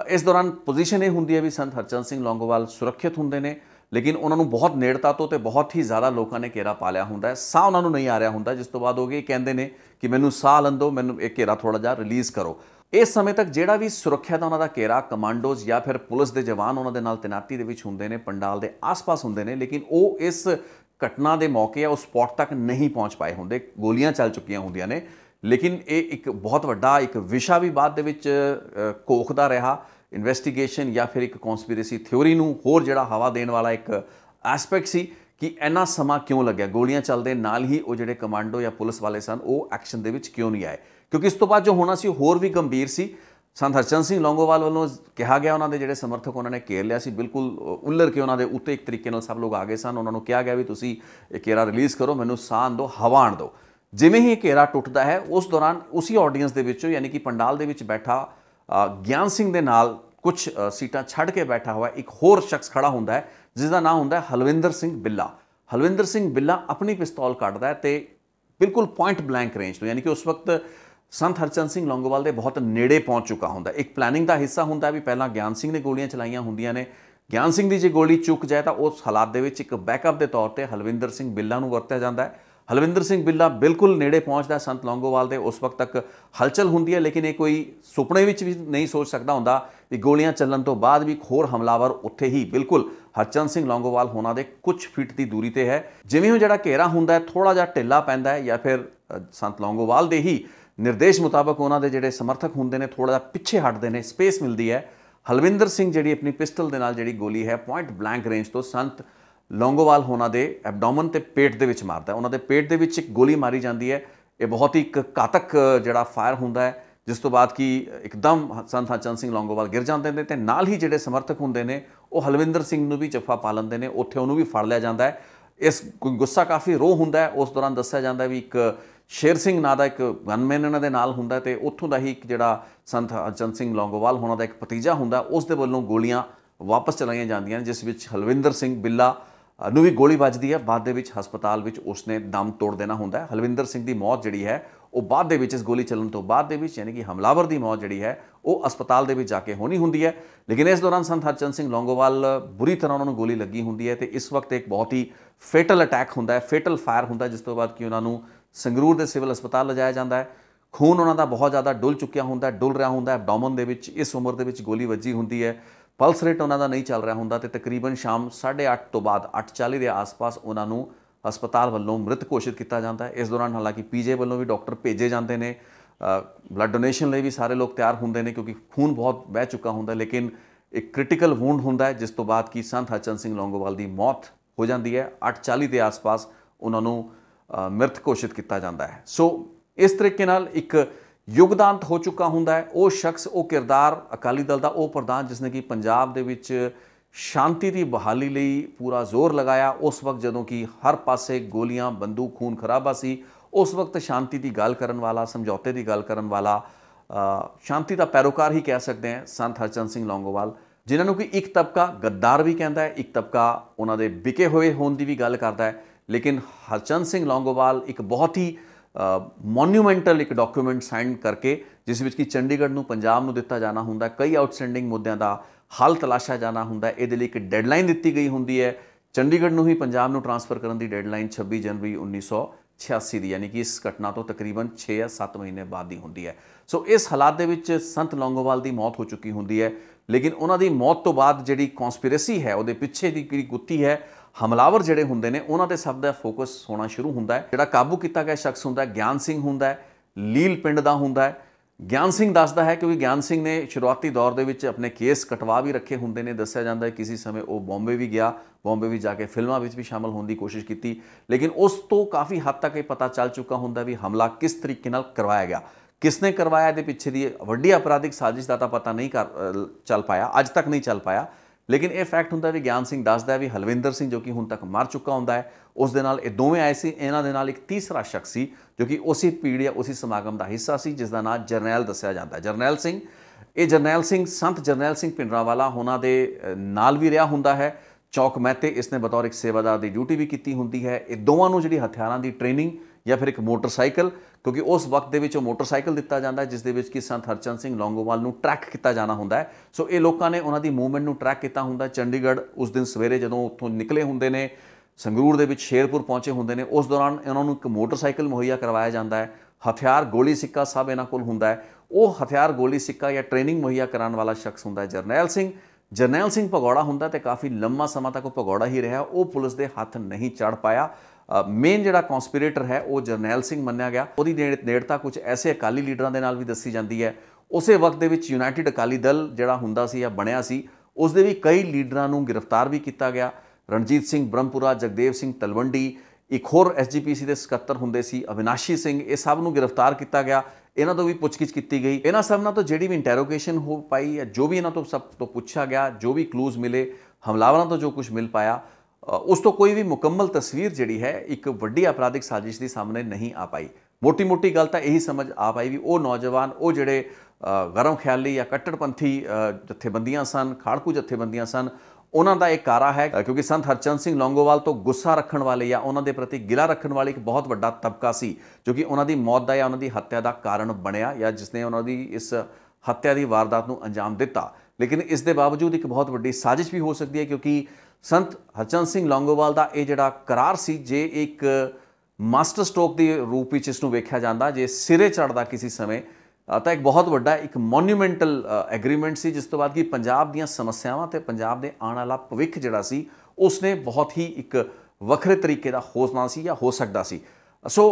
ਇਸ ਦੌਰਾਨ ਪੋਜੀਸ਼ਨ ਇਹ ਹੁੰਦੀ ਹੈ ਵੀ ਸੰਤ ਹਰਚੰਦ ਸਿੰਘ ਲੌਂਗੋਵਾਲ ਸੁਰੱਖਿਅਤ ਹੁੰਦੇ ਨੇ ਲੇਕਿਨ ਉਹਨਾਂ ਨੂੰ ਬਹੁਤ ਨੇੜਤਾ ਤੋਂ ਤੇ ਬਹੁਤ ਹੀ ਜ਼ਿਆਦਾ ਲੋਕਾਂ ਨੇ ਘੇਰਾ ਪਾ ਲਿਆ ਹੁੰਦਾ ਹੈ ਸਾਹ ਉਹਨਾਂ ਨੂੰ ਨਹੀਂ ਆ ਰਿਹਾ ਹੁੰਦਾ ਜਿਸ ਤੋਂ ਬਾਅਦ ਉਹ ਇਹ ਕਹਿੰਦੇ ਨੇ ਕਿ ਮੈਨੂੰ ਸਾਹ ਲੰਦੋ ਮੈਨੂੰ ਇਹ ਘੇਰਾ ਥੋੜਾ ਜਿਹਾ ਰਿਲੀਜ਼ ਕਰੋ ਇਸ ਸਮੇਂ ਤੱਕ ਜਿਹੜਾ ਵੀ ਸੁਰੱਖਿਆ ਦਾ ਉਹਨਾਂ ਦਾ ਘੇਰਾ ਕਮਾਂਡੋਜ਼ ਜਾਂ ਫਿਰ ਪੁਲਿਸ ਦੇ ਜਵਾਨ ਉਹਨਾਂ ਦੇ ਨਾਲ ਤੈਨਾਤੀ ਦੇ ਵਿੱਚ ਹੁੰਦੇ ਨੇ ਪੰਡਾਲ ਦੇ ਆਸ-ਪਾਸ ਹੁੰਦੇ ਨੇ ਲੇਕਿਨ ਉਹ ਇਸ ਘਟਨਾ ਦੇ ਮੌਕੇ ਆ ਉਸ ਸਪੌਟ ਤੱਕ ਨਹੀਂ ਪਹੁੰਚ ਪਾਏ ਹੁੰਦੇ ਗੋਲੀਆਂ ਚੱਲ ਚੁੱਕੀਆਂ ਹੁੰਦੀਆਂ ਨੇ ਲੇਕਿਨ ਇਹ ਇੱਕ ਬਹੁਤ ਵੱਡਾ ਇੱਕ ਵਿਸ਼ਾ ਵੀ ਬਾਅਦ ਦੇ ਵਿੱਚ ਕੋਖਦਾ ਰਿਹਾ ਇਨਵੈਸਟੀਗੇਸ਼ਨ ਜਾਂ ਫਿਰ ਇੱਕ ਕਨਸਪੀਰੇਸੀ ਥਿਉਰੀ ਨੂੰ ਹੋਰ ਜਿਹੜਾ ਹਵਾ ਦੇਣ ਵਾਲਾ ਇੱਕ ਐਸਪੈਕਟ ਸੀ ਕਿ ਇੰਨਾ ਸਮਾਂ ਕਿਉਂ ਲੱਗਿਆ ਗੋਲੀਆਂ ਚੱਲਦੇ ਨਾਲ ਹੀ ਉਹ ਜਿਹੜੇ ਕਮਾਂਡੋ ਜਾਂ ਪੁਲਿਸ ਵਾਲੇ ਸਨ ਉਹ ਐਕਸ਼ਨ ਦੇ ਵਿੱਚ ਕਿਉਂ ਨਹੀਂ ਆਏ ਕਿਉਂਕਿ ਇਸ ਤੋਂ ਬਾਅਦ ਜੋ ਹੋਣਾ ਸੀ ਹੋਰ ਵੀ ਗੰਭੀਰ ਸੀ ਸੰਤ ਹਰਚੰਦ ਸਿੰਘ ਲੌਂਗੋਵਾਲ ਵੱਲੋਂ ਕਿਹਾ ਗਿਆ ਉਹਨਾਂ ਦੇ ਜਿਹੜੇ ਸਮਰਥਕ ਉਹਨਾਂ ਨੇ ਘੇਰ ਲਿਆ ਸੀ ਬਿਲਕੁਲ ਉੱਲਰ ਕੇ ਉਹਨਾਂ ਦੇ ਉੱਤੇ ਇੱਕ ਤਰੀਕੇ ਨਾਲ ਸਭ ਲੋਕ ਆ ਗਏ ਸਨ ਉਹਨਾਂ ਨੂੰ ਕਿਹਾ ਗਿਆ ਵੀ ਤੁਸੀਂ ਇਹ ਘੇਰਾ ਰਿਲੀਜ਼ ਕਰੋ ਮੈਨੂੰ ਸਾਹ ਦਿਓ ਹਵਾ ਆਣ ਦਿਓ ਜਿਵੇਂ ਹੀ ਘੇਰਾ ਟੁੱਟਦਾ ਹੈ ਉਸ ਦੌਰਾਨ ਉਸੇ ਆਡੀਅנס ਦੇ ਵਿੱਚੋਂ ਯਾਨੀ ਕਿ ਪੰਡਾਲ ਦੇ ਵਿੱਚ ਬੈਠਾ ਗਿਆਨ ਸਿੰਘ ਦੇ ਨਾਲ ਕੁਝ ਸੀਟਾਂ ਛੱਡ ਕੇ ਬੈਠਾ ਹੋਇਆ ਇੱਕ ਹੋਰ ਸ਼ਖਸ ਖੜਾ ਹੁੰਦਾ ਹੈ ਜਿਸ ਦਾ ਨਾਮ ਹੁੰਦਾ ਹੈ ਹਲਵਿੰਦਰ ਸਿੰਘ ਬਿੱਲਾ ਹਲਵਿੰਦਰ ਸਿੰਘ ਬਿੱਲਾ ਆਪਣੀ ਪਿਸਤੌਲ ਕੱਢਦਾ ਹੈ ਤੇ ਬਿਲਕੁਲ ਪੁਆਇੰਟ ਬਲੈਂਕ ਰੇਂਜ ਤੋਂ ਯਾਨੀ ਕਿ ਉਸ ਵਕਤ ਸੰਤ ਹਰਚੰਦ ਸਿੰਘ ਲੌਂਗੋਵਾਲ ਦੇ ਬਹੁਤ ਨੇੜੇ ਪਹੁੰਚ ਚੁੱਕਾ ਹੁੰਦਾ ਇੱਕ ਪਲੈਨਿੰਗ ਦਾ ਹਿੱਸਾ ਹੁੰਦਾ ਵੀ ਪਹਿਲਾਂ ਗਿਆਨ ਸਿੰਘ ਨੇ ਗੋਲੀਆਂ ਚਲਾਈਆਂ ਹੁੰਦੀਆਂ ਨੇ ਗਿਆਨ ਸਿੰਘ ਦੀ ਜੇ ਗੋਲੀ ਚੁੱਕ ਜਾਏ ਤਾਂ ਉਸ ਹਾਲਾਤ ਦੇ ਵਿੱਚ ਇੱਕ ਬੈਕਅਪ ਦੇ ਤੌਰ ਤੇ ਹਲਵਿੰਦਰ ਸਿੰਘ ਬਿੱਲਾ ਨੂੰ ਵਰਤਿਆ ਜਾਂਦਾ ਹੈ ਹਲਵਿੰਦਰ ਸਿੰਘ ਬਿੱਲਾ ਬਿਲਕੁਲ ਨੇੜੇ ਪਹੁੰਚਦਾ ਸੰਤ ਲੌਂਗੋਵਾਲ ਦੇ ਉਸ ਵਕਤ ਤੱਕ ਹਲਚਲ ਹੁੰਦੀ ਹੈ ਲੇਕਿਨ ਇਹ ਕੋਈ ਸੁਪਨੇ ਵਿੱਚ ਵੀ ਨਹੀਂ ਸੋਚ ਸਕਦਾ ਹੁੰਦਾ ਕਿ ਗੋਲੀਆਂ ਚੱਲਣ ਤੋਂ ਬਾਅਦ ਵੀ ਖੋਰ ਹਮਲਾਵਰ ਉੱਥੇ ਹੀ ਬਿਲਕੁਲ ਹਰਚੰਦ ਸਿੰਘ ਲੌਂਗੋਵਾਲ ਹੋਣਾ ਦੇ ਕੁਝ ਫੀਟ ਦੀ ਦੂਰੀ ਤੇ ਹੈ ਜਿਵੇਂ ਉਹ ਜਿਹੜਾ ਘੇਰਾ ਹੁੰਦਾ ਹੈ ਥੋੜਾ ਜਿਹਾ ਢਿੱਲਾ ਪੈਂਦਾ ਹੈ ਜਾਂ ਫਿਰ ਸੰਤ ਲੌਂਗੋਵਾਲ ਦੇ ਹੀ ਨਿਰਦੇਸ਼ ਮੁਤਾਬਕ ਉਹਨਾਂ ਦੇ ਜਿਹੜੇ ਸਮਰਥਕ ਹੁੰਦੇ ਨੇ ਥੋੜਾ ਜਿਹਾ ਪਿੱਛੇ ਹਟਦੇ ਨੇ ਸਪੇਸ ਮਿਲਦੀ ਹੈ ਹਲਵਿੰਦਰ ਸਿੰਘ ਜਿਹੜੀ ਆਪਣੀ ਪਿਸਟਲ ਦੇ ਨਾਲ ਜਿਹੜੀ ਗੋਲੀ ਹੈ ਪੁਆਇੰਟ ਬਲੈਂਕ ਰੇਂਜ ਤੋਂ ਸੰਤ ਲੌਂਗੋਵਾਲ ਹੋਣਾ ਦੇ ਐਬਡੋਮਨ ਤੇ ਪੇਟ ਦੇ ਵਿੱਚ ਮਾਰਦਾ ਉਹਨਾਂ ਦੇ ਪੇਟ ਦੇ ਵਿੱਚ ਇੱਕ ਗੋਲੀ ਮਾਰੀ ਜਾਂਦੀ ਹੈ ਇਹ ਬਹੁਤ ਹੀ ਇੱਕ ਘਾਤਕ ਜਿਹੜਾ ਫਾਇਰ ਹੁੰਦਾ ਹੈ ਜਿਸ ਤੋਂ ਬਾਅਦ ਕੀ ਇੱਕਦਮ ਸੰਤ ਚੰਦ ਸਿੰਘ ਲੌਂਗੋਵਾਲ ਗਿਰ ਜਾਂਦੇ ਨੇ ਤੇ ਨਾਲ ਹੀ ਜਿਹੜੇ ਸਮਰਥਕ ਹੁੰਦੇ ਨੇ ਉਹ ਹਲਵਿੰਦਰ ਸਿੰਘ ਨੂੰ ਵੀ ਜੱਫਾ ਪਾ ਲੈਂਦੇ ਨੇ ਉੱਥੇ ਉਹਨੂੰ ਵੀ ਫੜ ਲਿਆ ਜਾਂਦਾ ਹੈ ਇਸ ਗੁੱਸਾ ਕਾਫੀ ਰੋ ਹੁੰਦਾ ਹੈ ਉਸ ਦੌਰਾਨ ਦੱਸਿਆ ਜਾਂਦਾ ਵੀ ਇੱਕ ਸ਼ੇਰ ਸਿੰਘ ਨਾਂ ਦਾ ਇੱਕ ਗਨਮੈਨ ਇਹਨਾਂ ਦੇ ਨਾਲ ਹੁੰਦਾ ਤੇ ਉੱਥੋਂ ਦਾ ਹੀ ਇੱਕ ਜਿਹੜਾ ਸੰਤ ਚੰਦ ਸਿੰਘ ਲੌਂਗੋਵਾਲ ਹੋਣਾ ਦਾ ਇੱਕ ਭਤੀਜਾ ਹੁੰਦਾ ਉਸ ਦੇ ਵੱਲੋਂ ਗੋਲੀਆਂ ਵਾਪਸ ਚਲਾਈਆਂ ਜਾਂਦੀਆਂ ਜਿਸ ਵਿੱਚ ਹਲਵਿੰਦਰ ਸਿੰਘ ਬਿੱਲਾ ਨੂੰ ਵੀ ਗੋਲੀ ਵੱਜਦੀ ਹੈ ਬਾਅਦ ਦੇ ਵਿੱਚ ਹਸਪਤਾਲ ਵਿੱਚ ਉਸਨੇ ਦਮ ਤੋੜ ਦੇਣਾ ਹੁੰਦਾ ਹੈ ਹਲਵਿੰਦਰ ਸਿੰਘ ਦੀ ਮੌਤ ਜਿਹੜੀ ਹੈ ਉਹ ਬਾਅਦ ਦੇ ਵਿੱਚ ਇਸ ਗੋਲੀ ਚੱਲਣ ਤੋਂ ਬਾਅਦ ਦੇ ਵਿੱਚ ਯਾਨੀ ਕਿ ਹਮਲਾਵਰ ਦੀ ਮੌਤ ਜਿਹੜੀ ਹੈ ਉਹ ਹਸਪਤਾਲ ਦੇ ਵਿੱਚ ਜਾ ਕੇ ਹੋਣੀ ਹੁੰਦੀ ਹੈ ਲੇਕਿਨ ਇਸ ਦੌਰਾਨ ਸੰਤ ਹਰਚਨ ਸਿੰਘ ਲੌਂਗੋਵਾਲ ਬੁਰੀ ਤਰ੍ਹਾਂ ਉਹਨਾਂ ਨੂੰ ਗੋਲੀ ਲੱਗੀ ਹੁੰਦੀ ਹੈ ਤੇ ਇਸ ਵਕਤ ਇੱਕ ਬਹੁਤ ਹੀ ਫੇਟਲ ਅਟੈਕ ਹੁੰਦਾ ਹੈ ਫੇਟਲ ਫਾਇਰ ਹੁੰਦਾ ਜਿਸ ਤੋਂ ਬਾਅਦ ਕਿ ਉਹਨਾਂ ਨੂੰ ਸੰਗਰੂਰ ਦੇ ਸਿਵਲ ਹਸਪਤਾਲ ਲਿਜਾਇਆ ਜਾਂਦਾ ਹੈ ਖੂਨ ਉਹਨਾਂ ਦਾ ਬਹੁਤ ਜ਼ਿਆਦਾ ਡੁੱਲ ਚੁੱਕਿਆ ਹੁੰਦਾ ਡੁੱਲ ਰਿਹਾ ਹੁੰਦਾ ਐਬਡੋਮਨ ਦੇ ਵਿੱਚ ਇਸ ਉਮਰ ਦੇ ਵਿੱਚ ਗੋਲੀ ਵੱਜੀ ਹੁੰਦੀ ਹੈ ਪਲਸ ਰੇਟ ਉਹਨਾਂ ਦਾ ਨਹੀਂ ਚੱਲ ਰਿਹਾ ਹੁੰਦਾ ਤੇ ਤਕਰੀਬਨ ਸ਼ਾਮ 8:30 ਤੋਂ ਬਾਅਦ 8:40 ਦੇ ਆਸ-ਪਾਸ ਉਹਨਾਂ ਨੂੰ ਹਸਪਤਾਲ ਵੱਲੋਂ ਮ੍ਰਿਤ ਘੋਸ਼ਿਤ ਕੀਤਾ ਜਾਂਦਾ ਹੈ ਇਸ ਦੌਰਾਨ ਹਾਲਾਂਕਿ ਪੀਜੇ ਵੱਲੋਂ ਵੀ ਡਾਕਟਰ ਭੇਜੇ ਜਾਂਦੇ ਨੇ ਬਲੱਡ ਡੋਨੇਸ਼ਨ ਲਈ ਵੀ ਸਾਰੇ ਲੋਕ ਤਿਆਰ ਹੁੰਦੇ ਨੇ ਕਿਉਂਕਿ ਖੂਨ ਬਹੁਤ ਵਹਿ ਚੁੱਕਾ ਹੁੰਦਾ ਲੇਕਿਨ ਇੱਕ ਕ੍ਰਿਟੀਕਲ ਵੂਨਡ ਹੁੰਦਾ ਹੈ ਜਿਸ ਤੋਂ ਬਾਅਦ ਕੀ ਸੰਤ ਹਚਨ ਸਿੰਘ ਲੌਂਗੋਵਾਲ ਦੀ ਮੌਤ ਹੋ ਜਾਂਦੀ ਹੈ 8:40 ਦੇ ਆਸ-ਪਾਸ ਉਹਨਾਂ ਨੂੰ ਮ੍ਰਿਤ ਘੋਸ਼ਿਤ ਕੀਤਾ ਜਾਂਦਾ ਹੈ ਸੋ ਇਸ ਤਰੀਕੇ ਨਾਲ ਇੱਕ ਯੋਗਦਾਨ ਹੋ ਚੁੱਕਾ ਹੁੰਦਾ ਹੈ ਉਹ ਸ਼ਖਸ ਉਹ ਕਿਰਦਾਰ ਅਕਾਲੀ ਦਲ ਦਾ ਉਹ ਪ੍ਰਧਾਨ ਜਿਸ ਨੇ ਕਿ ਪੰਜਾਬ ਦੇ ਵਿੱਚ ਸ਼ਾਂਤੀ ਦੀ ਬਹਾਲੀ ਲਈ ਪੂਰਾ ਜ਼ੋਰ ਲਗਾਇਆ ਉਸ ਵਕਤ ਜਦੋਂ ਕਿ ਹਰ ਪਾਸੇ ਗੋਲੀਆਂ ਬੰਦੂਕ ਖੂਨ ਖਰਾਬਾ ਸੀ ਉਸ ਵਕਤ ਸ਼ਾਂਤੀ ਦੀ ਗੱਲ ਕਰਨ ਵਾਲਾ ਸਮਝੌਤੇ ਦੀ ਗੱਲ ਕਰਨ ਵਾਲਾ ਸ਼ਾਂਤੀ ਦਾ ਪੈਰੋਕਾਰ ਹੀ ਕਹਿ ਸਕਦੇ ਹਾਂ ਸੰਤ ਹਰਚੰਦ ਸਿੰਘ ਲੌਂਗੋਵਾਲ ਜਿਨ੍ਹਾਂ ਨੂੰ ਕਿ ਇੱਕ ਤਬਕਾ ਗੱਦਾਰ ਵੀ ਕਹਿੰਦਾ ਹੈ ਇੱਕ ਤਬਕਾ ਉਹਨਾਂ ਦੇ ਵਿਕੇ ਹੋਏ ਹੋਣ ਦੀ ਵੀ ਗੱਲ ਕਰਦਾ ਹੈ ਲੇਕਿਨ ਹਰਚੰਦ ਸਿੰਘ ਲੌਂਗੋਵਾਲ ਇੱਕ ਬਹੁਤ ਹੀ ਮੋਨੂਮੈਂਟਲ ਇੱਕ ਡਾਕੂਮੈਂਟ ਸਾਈਨ ਕਰਕੇ ਜਿਸ ਵਿੱਚ ਕਿ ਚੰਡੀਗੜ੍ਹ ਨੂੰ ਪੰਜਾਬ ਨੂੰ ਦਿੱਤਾ ਜਾਣਾ ਹੁੰਦਾ ਕਈ ਆਊਟਸਟੈਂਡਿੰਗ ਮੁੱਦਿਆਂ ਦਾ ਹੱਲ ਤਲਾਸ਼ਿਆ ਜਾਣਾ ਹੁੰਦਾ ਇਹਦੇ ਲਈ ਇੱਕ ਡੈਡਲਾਈਨ ਦਿੱਤੀ ਗਈ ਹੁੰਦੀ ਹੈ ਚੰਡੀਗੜ੍ਹ ਨੂੰ ਹੀ ਪੰਜਾਬ ਨੂੰ ਟ੍ਰਾਂਸਫਰ ਕਰਨ ਦੀ ਡੈਡਲਾਈਨ 26 ਜਨਵਰੀ 1986 ਦੀ ਯਾਨੀ ਕਿ ਇਸ ਘਟਨਾ ਤੋਂ ਤਕਰੀਬਨ 6 ਜਾਂ 7 ਮਹੀਨੇ ਬਾਅਦ ਦੀ ਹੁੰਦੀ ਹੈ ਸੋ ਇਸ ਹਾਲਾਤ ਦੇ ਵਿੱਚ ਸੰਤ ਲੌਂਗੋਵਾਲ ਦੀ ਮੌਤ ਹੋ ਚੁੱਕੀ ਹੁੰਦੀ ਹੈ ਲੇਕਿਨ ਉਹਨਾਂ ਦੀ ਮੌਤ ਤੋਂ ਬਾਅਦ ਜਿਹੜੀ ਕਨਸਪੀਰੇਸੀ ਹੈ ਉਹਦੇ ਪਿੱਛੇ ਦੀ ਕਿਹੜੀ ਗੁੱਤੀ ਹੈ ਹਮਲਾਵਰ ਜਿਹੜੇ ਹੁੰਦੇ ਨੇ ਉਹਨਾਂ ਤੇ ਸਭ ਦਾ ਫੋਕਸ ਹੋਣਾ ਸ਼ੁਰੂ ਹੁੰਦਾ ਹੈ ਜਿਹੜਾ ਕਾਬੂ ਕੀਤਾ ਗਿਆ ਸ਼ਖਸ ਹੁੰਦਾ ਹੈ ਗਿਆਨ ਸਿੰਘ ਹੁੰਦਾ ਹੈ ਲੀਲ ਪਿੰਡ ਦਾ ਹੁੰਦਾ ਹੈ ਗਿਆਨ ਸਿੰਘ ਦੱਸਦਾ ਹੈ ਕਿਉਂਕਿ ਗਿਆਨ ਸਿੰਘ ਨੇ ਸ਼ੁਰੂਆਤੀ ਦੌਰ ਦੇ ਵਿੱਚ ਆਪਣੇ ਕੇਸ ਕਟਵਾ ਵੀ ਰੱਖੇ ਹੁੰਦੇ ਨੇ ਦੱਸਿਆ ਜਾਂਦਾ ਹੈ ਕਿਸੇ ਸਮੇਂ ਉਹ ਬੰਬੇ ਵੀ ਗਿਆ ਬੰਬੇ ਵੀ ਜਾ ਕੇ ਫਿਲਮਾਂ ਵਿੱਚ ਵੀ ਸ਼ਾਮਲ ਹੋਣ ਦੀ ਕੋਸ਼ਿਸ਼ ਕੀਤੀ ਲੇਕਿਨ ਉਸ ਤੋਂ ਕਾਫੀ ਹੱਦ ਤੱਕ ਇਹ ਪਤਾ ਚੱਲ ਚੁੱਕਾ ਹੁੰਦਾ ਵੀ ਹਮਲਾ ਕਿਸ ਤਰੀਕੇ ਨਾਲ ਕਰਵਾਇਆ ਗਿਆ ਕਿਸ ਨੇ ਕਰਵਾਇਆ ਦੇ ਪਿੱਛੇ ਦੀ ਵੱਡੀ ਅਪਰਾਧਿਕ ਸਾਜ਼ਿਸ਼ ਦਾ ਤਾਂ ਪਤਾ ਨਹੀਂ ਚੱਲ ਪਾਇਆ ਅੱਜ ਤੱਕ ਨਹੀਂ ਚੱਲ ਪਾਇਆ ਲੇਕਿਨ ਇਹ ਫੈਕਟ ਹੁੰਦਾ ਵੀ ਗਿਆਨ ਸਿੰਘ ਦੱਸਦਾ ਵੀ ਹਲਵਿੰਦਰ ਸਿੰਘ ਜੋ ਕਿ ਹੁਣ ਤੱਕ ਮਰ ਚੁੱਕਾ ਹੁੰਦਾ ਹੈ ਉਸ ਦੇ ਨਾਲ ਇਹ ਦੋਵੇਂ ਆਏ ਸੀ ਇਹਨਾਂ ਦੇ ਨਾਲ ਇੱਕ ਤੀਸਰਾ ਸ਼ਖਸ ਸੀ ਜੋ ਕਿ ਉਸੇ ਪੀੜ੍ਹੀ ਉਸੇ ਸਮਾਗਮ ਦਾ ਹਿੱਸਾ ਸੀ ਜਿਸ ਦਾ ਨਾਮ ਜਰਨੈਲ ਦੱਸਿਆ ਜਾਂਦਾ ਜਰਨੈਲ ਸਿੰਘ ਇਹ ਜਰਨੈਲ ਸਿੰਘ ਸੰਤ ਜਰਨੈਲ ਸਿੰਘ ਪਿੰਡਰਾਵਾਲਾ ਉਹਨਾਂ ਦੇ ਨਾਲ ਵੀ ਰਿਹਾ ਹੁੰਦਾ ਹੈ ਚੌਕ ਮਹਤੇ ਇਸ ਨੇ ਬਤੌਰ ਇੱਕ ਸੇਵਾਦਾਰ ਦੀ ਡਿਊਟੀ ਵੀ ਕੀਤੀ ਹੁੰਦੀ ਹੈ ਇਹ ਦੋਵਾਂ ਨੂੰ ਜਿਹੜੀ ਹਥਿਆਰਾਂ ਦੀ ਟ੍ਰੇਨਿੰਗ ਜਾਂ ਫਿਰ ਇੱਕ ਮੋਟਰਸਾਈਕਲ ਕਿਉਂਕਿ ਉਸ ਵਕਤ ਦੇ ਵਿੱਚ ਉਹ ਮੋਟਰਸਾਈਕਲ ਦਿੱਤਾ ਜਾਂਦਾ ਜਿਸ ਦੇ ਵਿੱਚ ਕਿ ਸੰਤ ਹਰਚੰਦ ਸਿੰਘ ਲੌਂਗੋਵਾਲ ਨੂੰ ਟਰੈਕ ਕੀਤਾ ਜਾਣਾ ਹੁੰਦਾ ਹੈ ਸੋ ਇਹ ਲੋਕਾਂ ਨੇ ਉਹਨਾਂ ਦੀ ਮੂਵਮੈਂਟ ਨੂੰ ਟਰੈਕ ਕੀਤਾ ਹੁੰਦਾ ਚੰਡੀਗੜ੍ਹ ਉਸ ਦਿਨ ਸਵੇਰੇ ਜਦੋਂ ਉੱਥੋਂ ਨਿਕਲੇ ਹੁੰਦੇ ਨੇ ਸੰਗਰੂਰ ਦੇ ਵਿੱਚ ਸ਼ੇਰਪੁਰ ਪਹੁੰਚੇ ਹੁੰਦੇ ਨੇ ਉਸ ਦੌਰਾਨ ਇਹਨਾਂ ਨੂੰ ਇੱਕ ਮੋਟਰਸਾਈਕਲ ਮੁਹੱਈਆ ਕਰਵਾਇਆ ਜਾਂਦਾ ਹੈ ਹਥਿਆਰ ਗੋਲੀ ਸਿੱਕਾ ਸਭ ਇਹਨਾਂ ਕੋਲ ਹੁੰਦਾ ਹੈ ਉਹ ਹਥਿਆਰ ਗੋਲੀ ਸਿੱਕਾ ਜਾਂ ਟ੍ਰੇਨਿੰਗ ਮੁਹੱਈਆ ਕਰਾਉਣ ਵਾਲਾ ਸ਼ਖਸ ਹੁੰਦਾ ਹੈ ਜਰਨੈਲ ਸਿੰਘ ਜਰਨੈਲ ਸਿੰਘ ਪਗੋੜਾ ਹੁੰਦਾ ਤੇ ਕਾਫੀ ਲੰਮਾ ਸਮਾਂ ਤੱਕ ਉਹ ਭਗੌੜਾ ਹੀ ਰਿਹਾ ਉਹ ਪੁਲਿਸ ਦੇ ਹੱਥ ਨਹੀਂ ਚੜ ਪਾਇਆ ਮੇਨ ਜਿਹੜਾ ਕਨਸਪੀਰੇਟਰ ਹੈ ਉਹ ਜਰਨੈਲ ਸਿੰਘ ਮੰਨਿਆ ਗਿਆ ਉਹਦੀ ਨੇੜਤਾ ਕੁਝ ਐਸੇ ਅਕਾਲੀ ਲੀਡਰਾਂ ਦੇ ਨਾਲ ਵੀ ਦੱਸੀ ਜਾਂਦੀ ਹੈ ਉਸੇ ਵਕਤ ਦੇ ਵਿੱਚ ਯੂਨਾਈਟਿਡ ਅਕਾਲੀ ਦਲ ਜਿਹੜਾ ਹੁੰਦਾ ਸੀ ਜਾਂ ਬਣਿਆ ਸੀ ਉਸ ਦੇ ਵੀ ਕਈ ਲੀਡਰਾਂ ਨੂੰ ਗ੍ਰਿਫਤਾਰ ਵੀ ਕੀਤਾ ਗਿਆ ਰਣਜੀਤ ਸਿੰਘ ਬ੍ਰਹਮਪੁਰਾ ਜਗਦੇਵ ਸਿੰਘ ਤਲਵੰਡੀ ਇੱਕ ਹੋਰ ਐਸਜੀਪੀਸੀ ਦੇ ਸਕੱਤਰ ਹੁੰਦੇ ਸੀ ਅਵਿਨਾਸ਼ੀ ਸਿੰਘ ਇਹ ਸਭ ਨੂੰ ਗ੍ਰਿਫਤਾਰ ਕੀਤਾ ਗਿਆ ਇਹਨਾਂ ਤੋਂ ਵੀ ਪੁੱਛਗਿੱਛ ਕੀਤੀ ਗਈ ਇਹਨਾਂ ਸਭ ਨਾਲ ਤੋਂ ਜਿਹੜੀ ਵੀ ਇੰਟਰੋਗੇਸ਼ਨ ਹੋ ਪਾਈ ਜਾਂ ਜੋ ਵੀ ਇਹਨਾਂ ਤੋਂ ਸਭ ਤੋਂ ਪੁੱਛਿਆ ਗਿਆ ਜੋ ਵੀ ਕਲੂਜ਼ ਮਿਲੇ ਹਮਲਾਵਰਾਂ ਤੋਂ ਜੋ ਕੁਝ ਮਿਲ ਪਾਇਆ ਉਸ ਤੋਂ ਕੋਈ ਵੀ ਮੁਕੰਮਲ ਤਸਵੀਰ ਜਿਹੜੀ ਹੈ ਇੱਕ ਵੱਡੀ ਅਪਰਾਧਿਕ ਸਾਜ਼ਿਸ਼ ਦੀ ਸਾਹਮਣੇ ਨਹੀਂ ਆ ਪਾਈ ਮੋਟੀ-ਮੋਟੀ ਗੱਲ ਤਾਂ ਇਹੀ ਸਮਝ ਆ ਪਾਈ ਵੀ ਉਹ ਨੌਜਵਾਨ ਉਹ ਜਿਹੜੇ ਗਰਮ ਖਿਆਲੀ ਜਾਂ ਕੱਟੜਪੰਥੀ ਜਥੇਬੰਦੀਆਂ ਸਨ ਖਾੜਕੂ ਜਥੇਬੰਦੀਆਂ ਸਨ ਉਹਨਾਂ ਦਾ ਇੱਕ ਕਾਰਾ ਹੈ ਕਿਉਂਕਿ ਸੰਤ ਹਰਚੰਦ ਸਿੰਘ ਲੌਂਗੋਵਾਲ ਤੋਂ ਗੁੱਸਾ ਰੱਖਣ ਵਾਲੇ ਜਾਂ ਉਹਨਾਂ ਦੇ ਪ੍ਰਤੀ ਗਿਲਾ ਰੱਖਣ ਵਾਲੇ ਇੱਕ ਬਹੁਤ ਵੱਡਾ ਤਬਕਾ ਸੀ ਜੋ ਕਿ ਉਹਨਾਂ ਦੀ ਮੌਤ ਦਾ ਜਾਂ ਉਹਨਾਂ ਦੀ ਹੱਤਿਆ ਦਾ ਕਾਰਨ ਬਣਿਆ ਜਾਂ ਜਿਸ ਨੇ ਉਹਨਾਂ ਦੀ ਇਸ ਹੱਤਿਆ ਦੀ ਵਾਰਦਾਤ ਨੂੰ ਅੰਜਾਮ ਦਿੱਤਾ ਲੇਕਿਨ ਇਸ ਦੇ ਬਾਵਜੂਦ ਇੱਕ ਬਹੁਤ ਵੱਡੀ ਸਾਜ਼ਿਸ਼ ਵੀ ਹੋ ਸਕਦੀ ਹੈ ਕਿਉਂਕਿ ਸੰਤ ਹਰਚੰਦ ਸਿੰਘ ਲੌਂਗੋਵਾਲ ਦਾ ਇਹ ਜਿਹੜਾ ਕਰਾਰ ਸੀ ਜੇ ਇੱਕ ਮਾਸਟਰ ਸਟੋਕ ਦੇ ਰੂਪ ਵਿੱਚ ਇਸ ਨੂੰ ਵੇਖਿਆ ਜਾਂਦਾ ਜੇ ਸਿਰੇ ਚੜਦਾ ਕਿਸੇ ਸਮੇਂ ਤਾਂ ਇੱਕ ਬਹੁਤ ਵੱਡਾ ਇੱਕ ਮੋਨੂਮੈਂਟਲ ਐਗਰੀਮੈਂਟ ਸੀ ਜਿਸ ਤੋਂ ਬਾਅਦ ਕਿ ਪੰਜਾਬ ਦੀਆਂ ਸਮੱਸਿਆਵਾਂ ਤੇ ਪੰਜਾਬ ਦੇ ਆਉਣ ਵਾਲਾ ਭਵਿੱਖ ਜਿਹੜਾ ਸੀ ਉਸਨੇ ਬਹੁਤ ਹੀ ਇੱਕ ਵੱਖਰੇ ਤਰੀਕੇ ਦਾ ਹੋਣਾ ਸੀ ਜਾਂ ਹੋ ਸਕਦਾ ਸੀ ਸੋ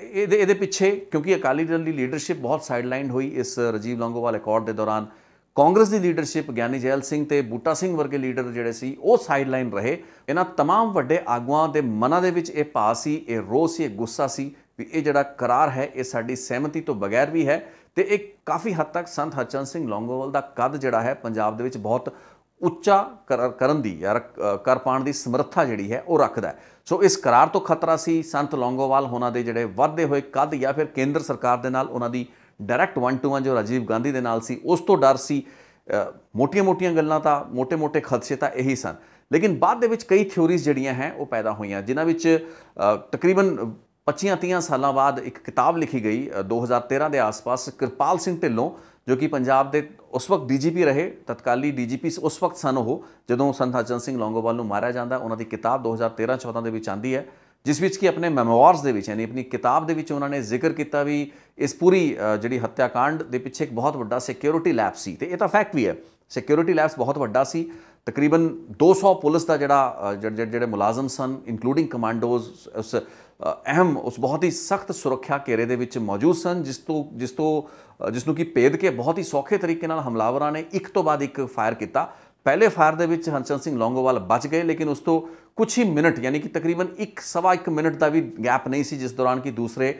ਇਹਦੇ ਇਹਦੇ ਪਿੱਛੇ ਕਿਉਂਕਿ ਅਕਾਲੀ ਦਲ ਦੀ ਲੀਡਰਸ਼ਿਪ ਬਹੁਤ ਸਾਈਡਲਾਈਨ ਹੋਈ ਇਸ ਰਜੀਵ ਲੰਗੋਵਾਲ ਅਕੋਰਡ ਦੇ ਦੌਰਾਨ ਕਾਂਗਰਸ ਦੀ ਲੀਡਰਸ਼ਿਪ ਗਿਆਨੀ ਜੈਲ ਸਿੰਘ ਤੇ ਬੂਟਾ ਸਿੰਘ ਵਰਗੇ ਲੀਡਰ ਜਿਹੜੇ ਸੀ ਉਹ ਸਾਈਡਲਾਈਨ ਰਹੇ ਇਹਨਾਂ तमाम ਵੱਡੇ ਆਗੂਆਂ ਦੇ ਮਨਾਂ ਦੇ ਵਿੱਚ ਇਹ ਪਾਸ ਸੀ ਇਹ ਰੋਸ ਸੀ ਇਹ ਗੁੱਸਾ ਸੀ ਵੀ ਇਹ ਜਿਹੜਾ ਕਰਾਰ ਹੈ ਇਹ ਸਾਡੀ ਸਹਿਮਤੀ ਤੋਂ ਬਗੈਰ ਵੀ ਹੈ ਤੇ ਇਹ ਕਾਫੀ ਹੱਦ ਤੱਕ ਸੰਤ ਹਰਚੰਦ ਸਿੰਘ ਲੌਂਗੋਵਾਲ ਦਾ ਕੱਦ ਜਿਹੜਾ ਹੈ ਪੰਜਾਬ ਦੇ ਵਿੱਚ ਬਹੁਤ ਉੱਚਾ ਕਰਨ ਦੀ ਯਾਰ ਕਰ ਪਾਣ ਦੀ ਸਮਰੱਥਾ ਜਿਹੜੀ ਹੈ ਉਹ ਰੱਖਦਾ ਸੋ ਇਸ ਕਰਾਰ ਤੋਂ ਖਤਰਾ ਸੀ ਸੰਤ ਲੌਂਗੋਵਾਲ ਹੋਣਾ ਦੇ ਜਿਹੜੇ ਵੱਧਦੇ ਹੋਏ ਕੱਦ ਜਾਂ ਫਿਰ ਕੇਂਦਰ ਸਰਕਾਰ ਦੇ ਨਾਲ ਉਹਨਾਂ ਦੀ ਡਾਇਰੈਕਟ 1 ਟੂ 1 ਜੋ ਰਾਜੀਵ ਗਾਂਧੀ ਦੇ ਨਾਲ ਸੀ ਉਸ ਤੋਂ ਡਰ ਸੀ ਮੋਟੀਆਂ-ਮੋਟੀਆਂ ਗੱਲਾਂ ਤਾਂ ਮੋٹے-ਮੋٹے ਖਦਸ਼ੇ ਤਾਂ ਇਹੀ ਸਨ ਲੇਕਿਨ ਬਾਅਦ ਦੇ ਵਿੱਚ ਕਈ ਥਿਉਰੀਜ਼ ਜਿਹੜੀਆਂ ਹੈ ਉਹ ਪੈਦਾ ਹੋਈਆਂ ਜਿਨ੍ਹਾਂ ਵਿੱਚ ਤਕਰੀਬਨ 25-30 ਸਾਲਾਂ ਬਾਅਦ ਇੱਕ ਕਿਤਾਬ ਲਿਖੀ ਗਈ 2013 ਦੇ ਆਸ-ਪਾਸ ਕਿਰਪਾਲ ਸਿੰਘ ਢਿੱਲੋਂ ਜੋ ਕਿ ਪੰਜਾਬ ਦੇ ਉਸ ਵਕਤ ਡੀਜੀਪੀ ਰਹੇ ਤਤਕਾਲੀ ਡੀਜੀਪੀ ਉਸ ਵਕਤ ਸਨ ਉਹ ਜਦੋਂ ਸੰਤ ਸਿੰਘ ਲੌਂਗੋਵਾਲ ਨੂੰ ਮਾਰਿਆ ਜਾਂਦਾ ਉਹਨਾਂ ਦੀ ਕਿਤਾਬ 2013-14 ਦੇ ਵਿੱਚ ਆਂਦੀ ਹੈ ਜਿਸ ਵਿੱਚ ਕਿ ਆਪਣੇ ਮੈਮੋਰਸ ਦੇ ਵਿੱਚ ਯਾਨੀ ਆਪਣੀ ਕਿਤਾਬ ਦੇ ਵਿੱਚ ਉਹਨਾਂ ਨੇ ਜ਼ਿਕਰ ਕੀਤਾ ਵੀ ਇਸ ਪੂਰੀ ਜਿਹੜੀ ਹੱਤਿਆਕਾਂਡ ਦੇ ਪਿੱਛੇ ਇੱਕ ਬਹੁਤ ਵੱਡਾ ਸਿਕਿਉਰਿਟੀ ਲੈਪਸ ਸੀ ਤੇ ਇਹ ਤਾਂ ਫੈਕਟ ਵੀ ਹੈ ਸਿਕਿਉਰਿਟੀ ਲੈਪਸ ਬਹੁਤ ਵੱਡਾ ਸੀ ਤਕਰੀਬਨ 200 ਪੁਲਿਸ ਦਾ ਜਿਹੜਾ ਜਿਹੜੇ ਮੁਲਾਜ਼ਮ ਸਨ ਇਨਕਲੂਡਿੰਗ ਕਮਾਂਡੋਜ਼ ਉਸ ਅਹਿਮ ਉਸ ਬਹੁਤ ਹੀ ਸਖਤ ਸੁਰੱਖਿਆ ਘੇਰੇ ਦੇ ਵਿੱਚ ਮੌਜੂਦ ਸਨ ਜਿਸ ਤੋਂ ਜਿਸ ਤੋਂ ਜਿਸ ਨੂੰ ਕਿ ਪੇਦ ਕੇ ਬਹੁਤ ਹੀ ਸੌਖੇ ਤਰੀਕੇ ਨਾਲ ਹਮਲਾਵਰਾਂ ਨੇ ਇੱਕ ਤੋਂ ਬਾਅਦ ਇੱਕ ਫਾਇਰ ਕੀਤਾ ਪਹਿਲੇ ਫਾਇਰ ਦੇ ਵਿੱਚ ਹਰਚੰਦ ਸਿੰਘ ਲੌਂਗੋਵਾਲ ਬਚ ਗਏ ਲੇਕਿਨ ਉਸ ਤੋਂ ਕੁਝ ਹੀ ਮਿੰਟ ਯਾਨੀ ਕਿ ਤਕਰੀਬਨ 1 ਸਵਾ 1 ਮਿੰਟ ਦਾ ਵੀ ਗੈਪ ਨਹੀਂ ਸੀ ਜਿਸ ਦੌਰਾਨ ਕਿ ਦੂਸਰੇ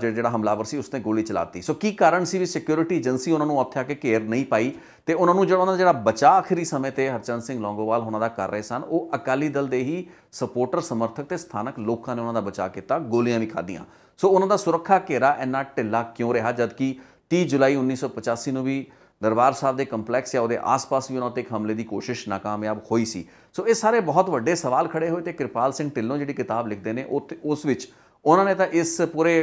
ਜਿਹੜਾ ਹਮਲਾਵਰ ਸੀ ਉਸਨੇ ਗੋਲੀ ਚਲਾਤੀ ਸੋ ਕੀ ਕਾਰਨ ਸੀ ਵੀ ਸਿਕਿਉਰਿਟੀ ਏਜੰਸੀ ਉਹਨਾਂ ਨੂੰ ਉੱਥੇ ਆ ਕੇ ਘੇਰ ਨਹੀਂ ਪਾਈ ਤੇ ਉਹਨਾਂ ਨੂੰ ਜਿਹੜਾ ਉਹਨਾਂ ਦਾ ਜਿਹੜਾ ਬਚਾ ਆਖਰੀ ਸਮੇਂ ਤੇ ਹਰਚੰਦ ਸਿੰਘ ਲੌਂਗੋਵਾਲ ਉਹਨਾਂ ਦਾ ਕਰ ਰਹੇ ਸਨ ਉਹ ਅਕਾਲੀ ਦਲ ਦੇ ਹੀ ਸਪੋਰਟਰ ਸਮਰਥਕ ਤੇ ਸਥਾਨਕ ਲੋਕਾਂ ਨੇ ਉਹਨਾਂ ਦਾ ਬਚਾ ਕੀਤਾ ਗੋਲੀਆਂ ਵੀ ਖਾਧੀਆਂ ਸੋ ਉਹਨਾਂ ਦਾ ਸੁਰੱਖਿਆ ਘੇਰਾ ਇੰਨਾ ਢਿੱਲਾ ਕਿਉਂ ਰਿਹਾ ਜਦਕਿ 30 ਜੁਲਾਈ 1985 ਨੂੰ ਵੀ ਦਰਬਾਰ ਸਾਹਿਬ ਦੇ ਕੰਪਲੈਕਸ ਜਾਂ ਉਹਦੇ ਆਸ-ਪਾਸ ਵੀ ਉਹਨਾਂ ਤੇ ਹਮਲੇ ਦੀ ਕੋਸ਼ਿਸ਼ ਨਾਕਾਮਯਾਬ ਹੋਈ ਸੀ ਸੋ ਇਹ ਸਾਰੇ ਬਹੁਤ ਵੱਡੇ ਸਵਾਲ ਖੜੇ ਹੋਏ ਤੇ ਕਿਰਪਾਲ ਸਿੰਘ ਢਿੱਲੋਂ ਜਿਹੜੀ ਕਿਤਾਬ ਲਿਖਦੇ ਨੇ ਉਸ ਵਿੱਚ ਉਹਨਾਂ ਨੇ ਤਾਂ ਇਸ ਪੂਰੇ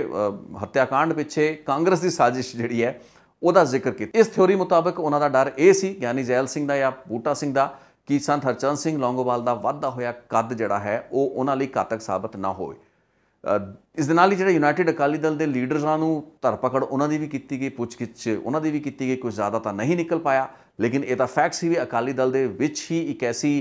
ਹੱਤਿਆਕਾਂਡ ਪਿੱਛੇ ਕਾਂਗਰਸ ਦੀ ਸਾਜ਼ਿਸ਼ ਜਿਹੜੀ ਹੈ ਉਹਦਾ ਜ਼ਿਕਰ ਕੀਤਾ ਇਸ ਥਿਉਰੀ ਮੁਤਾਬਕ ਉਹਨਾਂ ਦਾ ਡਰ ਇਹ ਸੀ ਗਿਆਨੀ ਜ਼ੈਲ ਸਿੰਘ ਦਾ ਜਾਂ ਬੂਟਾ ਸਿੰਘ ਦਾ ਕਿ ਸੰਤ ਹਰਚੰਦ ਸਿੰਘ ਲੌਂਗੋਵਾਲ ਦਾ ਵਾਧਾ ਹੋਇਆ ਕੱਦ ਜਿਹੜਾ ਹੈ ਉਹ ਉਹਨਾਂ ਲਈ ਘਾਤਕ ਸਾਬਤ ਨਾ ਹੋਵੇ ਇਸ ਦੇ ਨਾਲ ਹੀ ਜਿਹੜਾ ਯੂਨਾਈਟਿਡ ਅਕਾਲੀ ਦਲ ਦੇ ਲੀਡਰਾਂ ਨੂੰ ਧਰਪਕੜ ਉਹਨਾਂ ਦੀ ਵੀ ਕੀਤੀ ਗਈ ਪੁੱਛਗਿੱਛ ਉਹਨਾਂ ਦੀ ਵੀ ਕੀਤੀ ਗਈ ਕੋਈ ਜ਼ਿਆਦਾ ਤਾਂ ਨਹੀਂ ਨਿਕਲ ਪਾਇਆ ਲੇਕਿਨ ਇਹ ਤਾਂ ਫੈਕਟ ਸੀ ਵੀ ਅਕਾਲੀ ਦਲ ਦੇ ਵਿੱਚ ਹੀ ਇੱਕ ਐਸੀ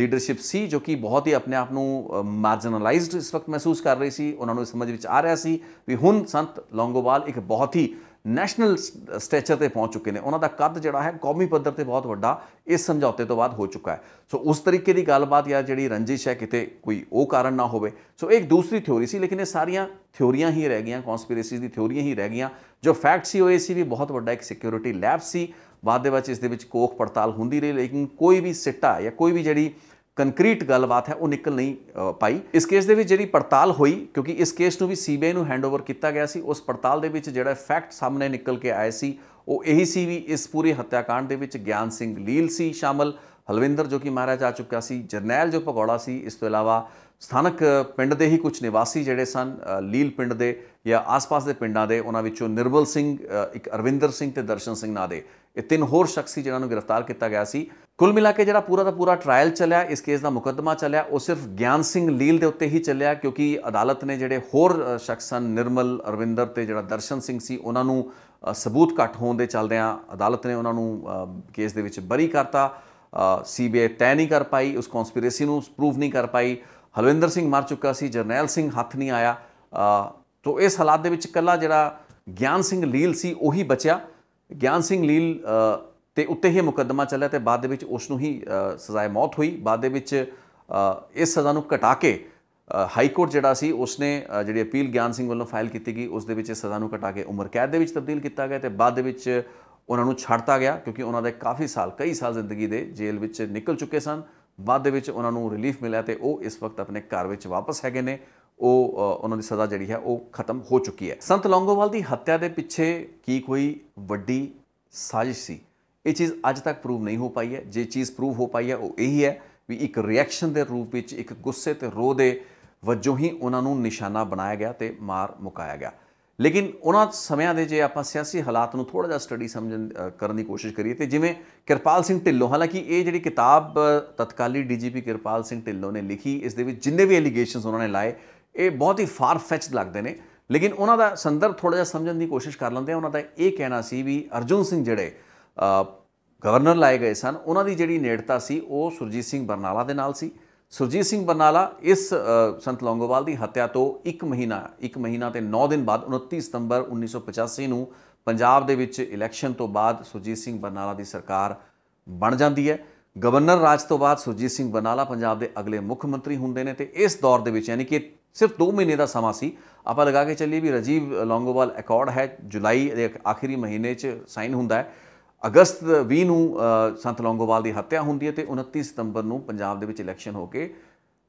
ਲੀਡਰਸ਼ਿਪ ਸੀ ਜੋ ਕਿ ਬਹੁਤ ਹੀ ਆਪਣੇ ਆਪ ਨੂੰ ਮਾਰਜਨਲਾਈਜ਼ਡ ਇਸ ਵਕਤ ਮਹਿਸੂਸ ਕਰ ਰਹੀ ਸੀ ਉਹਨਾਂ ਨੂੰ ਸਮਝ ਵਿੱਚ ਆ ਰਿਹਾ ਸੀ ਵੀ ਹੁਣ ਸੰਤ ਲੌਂਗੋਵਾਲ ਇੱਕ ਬਹੁਤ ਹੀ ਨੈਸ਼ਨਲ ਸਟੇਚਰ ਤੇ ਪਹੁੰਚ ਚੁੱਕੇ ਨੇ ਉਹਨਾਂ ਦਾ ਕੱਦ ਜਿਹੜਾ ਹੈ ਕੌਮੀ ਪੱਧਰ ਤੇ ਬਹੁਤ ਵੱਡਾ ਇਸ ਸਮਝੌਤੇ ਤੋਂ ਬਾਅਦ ਹੋ ਚੁੱਕਾ ਹੈ ਸੋ ਉਸ ਤਰੀਕੇ ਦੀ ਗੱਲਬਾਤ ਜਾਂ ਜਿਹੜੀ ਰੰਜਿਸ਼ ਹੈ ਕਿਤੇ ਕੋਈ ਉਹ ਕਾਰਨ ਨਾ ਹੋਵੇ ਸੋ ਇੱਕ ਦੂਸਰੀ ਥਿਉਰੀ ਸੀ ਲੇਕਿਨ ਇਹ ਸਾਰੀਆਂ ਥਿਉਰੀਆਂ ਹੀ ਰਹਿ ਗਈਆਂ ਕਨਸਪੀਰੇਸੀਜ਼ ਦੀ ਥਿਉਰੀਆਂ ਹੀ ਰਹਿ ਗਈਆਂ ਜੋ ਫੈਕਟ ਸੀ ਉਹ ਸੀ ਵੀ ਬਹੁਤ ਵੱਡਾ ਇੱਕ ਸਿਕਿਉਰਿਟੀ ਲੈਬ ਸੀ ਬਾਅਦ ਦੇ ਵਿੱਚ ਇਸ ਦੇ ਵਿੱਚ ਕੋਖ ਪੜਤਾਲ ਹੁੰਦੀ ਰਹੀ ਲੇਕਿਨ ਕੋਈ ਵੀ ਸਿੱਟਾ ਜਾਂ ਕੋਈ ਵੀ ਜਿਹੜੀ ਕੰਕਰੀਟ ਗੱਲਬਾਤ ਹੈ ਉਹ ਨਿਕਲ ਨਹੀਂ ਪਾਈ ਇਸ ਕੇਸ ਦੇ ਵਿੱਚ ਜਿਹੜੀ ਪੜਤਾਲ ਹੋਈ ਕਿਉਂਕਿ ਇਸ ਕੇਸ ਨੂੰ ਵੀ ਸੀਬੀਆਈ ਨੂੰ ਹੈਂਡਓਵਰ ਕੀਤਾ ਗਿਆ ਸੀ ਉਸ ਪੜਤਾਲ ਦੇ ਵਿੱਚ ਜਿਹੜਾ ਫੈਕਟ ਸਾਹਮਣੇ ਨਿਕਲ ਕੇ ਆਇਆ ਸੀ ਉਹ ਇਹੀ ਸੀ ਵੀ ਇਸ ਪੂਰੇ ਹੱਤਿਆਕਾਂਡ ਦੇ ਵਿੱਚ ਗਿਆਨ ਸਿੰਘ ਲੀਲ ਸੀ ਸ਼ਾਮਲ ਹਲਵਿੰਦਰ ਜੋ ਕਿ ਮਹਾਰਾਜ ਆ ਚੁੱਕਿਆ ਸੀ ਜਰਨੈਲ ਜੋ ਭਗੌੜਾ ਸੀ ਇਸ ਤੋਂ ਇਲਾਵਾ ਸਥਾਨਕ ਪਿੰਡ ਦੇ ਹੀ ਕੁਝ ਨਿਵਾਸੀ ਜਿਹੜੇ ਸਨ ਲੀਲ ਪਿੰਡ ਦੇ ਜਾਂ ਆਸ-ਪਾਸ ਦੇ ਪਿੰਡਾਂ ਦੇ ਉਹਨਾਂ ਵਿੱਚੋਂ ਨਿਰਵਲ ਸਿੰਘ ਇੱਕ ਅਰਵਿੰਦਰ ਸਿੰਘ ਤੇ ਦਰਸ਼ਨ ਸਿੰਘ ਨਾਂ ਦੇ ਇਹ ਤਿੰਨ ਹੋਰ ਸ਼ਖਸ ਸੀ ਜਿਨ੍ਹਾਂ ਨੂੰ ਗ੍ਰਿਫਤਾਰ ਕੀਤਾ ਗਿਆ ਸੀ ਕੁੱਲ ਮਿਲਾ ਕੇ ਜਿਹੜਾ ਪੂਰਾ ਦਾ ਪੂਰਾ ਟ੍ਰਾਇਲ ਚੱਲਿਆ ਇਸ ਕੇਸ ਦਾ ਮੁਕੱਦਮਾ ਚੱਲਿਆ ਉਹ ਸਿਰਫ ਗਿਆਨ ਸਿੰਘ ਲੀਲ ਦੇ ਉੱਤੇ ਹੀ ਚੱਲਿਆ ਕਿਉਂਕਿ ਅਦਾਲਤ ਨੇ ਜਿਹੜੇ ਹੋਰ ਸ਼ਖਸਨ ਨਿਰਮਲ ਅਰਵਿੰਦਰ ਤੇ ਜਿਹੜਾ ਦਰਸ਼ਨ ਸਿੰਘ ਸੀ ਉਹਨਾਂ ਨੂੰ ਸਬੂਤ ਘੱਟ ਹੋਣ ਦੇ ਚੱਲਦਿਆਂ ਅਦਾਲਤ ਨੇ ਉਹਨਾਂ ਨੂੰ ਕੇਸ ਦੇ ਵਿੱਚ ਬਰੀ ਕਰਤਾ ਸੀਬੀਆਈ ਤੈ ਨਹੀਂ ਕਰ ਪਾਈ ਉਸ ਕਨਸਪੀਰੇਸੀ ਨੂੰ ਪ੍ਰੂਫ ਨਹੀਂ ਕਰ ਪਾਈ ਹਲਵਿੰਦਰ ਸਿੰਘ ਮਰ ਚੁੱਕਾ ਸੀ ਜਰਨੈਲ ਸਿੰਘ ਹੱਥ ਨਹੀਂ ਆਇਆ ਤੋਂ ਇਸ ਹਾਲਾਤ ਦੇ ਵਿੱਚ ਕੱਲਾ ਜਿਹੜਾ ਗਿਆਨ ਸਿੰਘ ਲੀਲ ਸੀ ਉਹੀ ਬਚਿਆ ਗਿਆਨ ਸਿੰਘ ਲੀਲ ਤੇ ਉੱਤੇ ਹੀ ਮੁਕੱਦਮਾ ਚੱਲਿਆ ਤੇ ਬਾਅਦ ਦੇ ਵਿੱਚ ਉਸ ਨੂੰ ਹੀ ਸਜ਼ਾਏ ਮੌਤ ਹੋਈ ਬਾਅਦ ਦੇ ਵਿੱਚ ਇਸ ਸਜ਼ਾ ਨੂੰ ਘਟਾ ਕੇ ਹਾਈ ਕੋਰਟ ਜਿਹੜਾ ਸੀ ਉਸਨੇ ਜਿਹੜੀ ਅਪੀਲ ਗਿਆਨ ਸਿੰਘ ਵੱਲੋਂ ਫਾਈਲ ਕੀਤੀ ਗਈ ਉਸ ਦੇ ਵਿੱਚ ਸਜ਼ਾ ਨੂੰ ਘਟਾ ਕੇ ਉਮਰ ਕੈਦ ਦੇ ਵਿੱਚ ਤਬਦੀਲ ਕੀਤਾ ਗਿਆ ਤੇ ਬਾਅਦ ਦੇ ਵਿੱਚ ਉਹਨਾਂ ਨੂੰ ਛੱਡਤਾ ਗਿਆ ਕਿਉਂਕਿ ਉਹਨਾਂ ਦੇ ਕਾਫੀ ਸਾਲ ਕਈ ਸਾਲ ਜ਼ਿੰਦਗੀ ਦੇ ਜੇਲ੍ਹ ਵਿੱਚ ਨਿਕਲ ਚੁੱਕੇ ਸਨ ਬਾਅਦ ਦੇ ਵਿੱਚ ਉਹਨਾਂ ਨੂੰ ਰਿਲੀਫ ਮਿਲਿਆ ਤੇ ਉਹ ਇਸ ਵਕਤ ਆਪਣੇ ਘਰ ਵਿੱਚ ਵਾਪਸ ਹੈਗੇ ਨੇ ਉਹ ਉਹਨਾਂ ਦੀ ਸਜ਼ਾ ਜਿਹੜੀ ਹੈ ਉਹ ਖਤਮ ਹੋ ਚੁੱਕੀ ਹੈ ਸੰਤ ਲੌਂਗੋਵਾਲ ਦੀ ਹੱਤਿਆ ਦੇ ਪਿੱਛੇ ਕੀ ਕੋਈ ਵੱਡੀ ਸਾਜ਼ਿਸ਼ ਸੀ ਇਹ ਚੀਜ਼ ਅੱਜ ਤੱਕ ਪ੍ਰੂਵ ਨਹੀਂ ਹੋ ਪਾਈ ਹੈ ਜੇ ਚੀਜ਼ ਪ੍ਰੂਵ ਹੋ ਪਾਈ ਹੈ ਉਹ ਇਹੀ ਹੈ ਵੀ ਇੱਕ ਰਿਐਕਸ਼ਨ ਦੇ ਰੂਪ ਵਿੱਚ ਇੱਕ ਗੁੱਸੇ ਤੇ ਰੋਹ ਦੇ ਵਜੋਂ ਹੀ ਉਹਨਾਂ ਨੂੰ ਨਿਸ਼ਾਨਾ ਬਣਾਇਆ ਗਿਆ ਤੇ ਮਾਰ ਮੁਕਾਇਆ ਗਿਆ ਲੇਕਿਨ ਉਹਨਾਂ ਸਮਿਆਂ ਦੇ ਜੇ ਆਪਾਂ ਸਿਆਸੀ ਹਾਲਾਤ ਨੂੰ ਥੋੜਾ ਜਿਹਾ ਸਟੱਡੀ ਸਮਝਣ ਕਰਨ ਦੀ ਕੋਸ਼ਿਸ਼ ਕਰੀਏ ਤੇ ਜਿਵੇਂ ਕਿਰਪਾਲ ਸਿੰਘ ਢਿੱਲੋਂ ਹਾਲਾਂਕਿ ਇਹ ਜਿਹੜੀ ਕਿਤਾਬ ਤਤਕਾਲੀ ਡੀਜੀਪੀ ਕਿਰਪਾਲ ਸਿੰਘ ਢਿੱਲੋਂ ਨੇ ਲਿਖੀ ਇਸ ਦੇ ਵਿੱਚ ਜਿੰਨੇ ਵੀ ਅਲੀਗੇਸ਼ਨਸ ਉਹਨਾਂ ਨੇ ਲਾਏ ਇਹ ਬਹੁਤ ਹੀ ਫਾਰ ਫੈਚਡ ਲੱਗਦੇ ਨੇ ਲੇਕਿਨ ਉਹਨਾਂ ਦਾ ਸੰਦਰਭ ਥੋੜਾ ਜਿਹਾ ਸਮਝਣ ਦੀ ਕੋਸ਼ਿਸ਼ ਕਰ ਲੈਂਦੇ ਆ ਉਹਨਾਂ ਦਾ ਇਹ ਕਹਿਣਾ ਸੀ ਵੀ ਅਰਜੁਨ ਸਿੰਘ ਜਿਹੜੇ ਗਵਰਨਰ ਲਾਏ ਗਏ ਸਨ ਉਹਨਾਂ ਦੀ ਜਿਹੜੀ ਨੇੜਤਾ ਸੀ ਉਹ ਸੁਰਜੀਤ ਸਿੰਘ ਬਰਨਾਲਾ ਦੇ ਨਾਲ ਸੀ ਸੁਰਜੀਤ ਸਿੰਘ ਬਨਾਲਾ ਇਸ ਸੰਤ ਲੌਂਗੋਵਾਲ ਦੀ ਹੱਤਿਆ ਤੋਂ 1 ਮਹੀਨਾ 1 ਮਹੀਨਾ ਤੇ 9 ਦਿਨ ਬਾਅਦ 29 ਸਤੰਬਰ 1985 ਨੂੰ ਪੰਜਾਬ ਦੇ ਵਿੱਚ ਇਲੈਕਸ਼ਨ ਤੋਂ ਬਾਅਦ ਸੁਰਜੀਤ ਸਿੰਘ ਬਨਾਲਾ ਦੀ ਸਰਕਾਰ ਬਣ ਜਾਂਦੀ ਹੈ ਗਵਰਨਰ ਰਾਜ ਤੋਂ ਬਾਅਦ ਸੁਰਜੀਤ ਸਿੰਘ ਬਨਾਲਾ ਪੰਜਾਬ ਦੇ ਅਗਲੇ ਮੁੱਖ ਮੰਤਰੀ ਹੁੰਦੇ ਨੇ ਤੇ ਇਸ ਦੌਰ ਦੇ ਵਿੱਚ ਯਾਨੀ ਕਿ ਸਿਰਫ 2 ਮਹੀਨੇ ਦਾ ਸਮਾਂ ਸੀ ਆਪਾਂ ਲਗਾ ਕੇ ਚੱਲੀਏ ਵੀ ਰਜੀਵ ਲੌਂਗੋਵਾਲ ਅਕਾਰਡ ਹੈ ਜੁਲਾਈ ਦੇ ਆਖਰੀ ਮਹੀਨੇ 'ਚ ਸਾਈਨ ਹੁੰਦਾ ਹੈ ਅਗਸਤ 20 ਨੂੰ ਸੰਤ ਲੌਂਗੋਵਾਲ ਦੀ ਹੱਤਿਆ ਹੁੰਦੀ ਹੈ ਤੇ 29 ਸਤੰਬਰ ਨੂੰ ਪੰਜਾਬ ਦੇ ਵਿੱਚ ਇਲੈਕਸ਼ਨ ਹੋ ਕੇ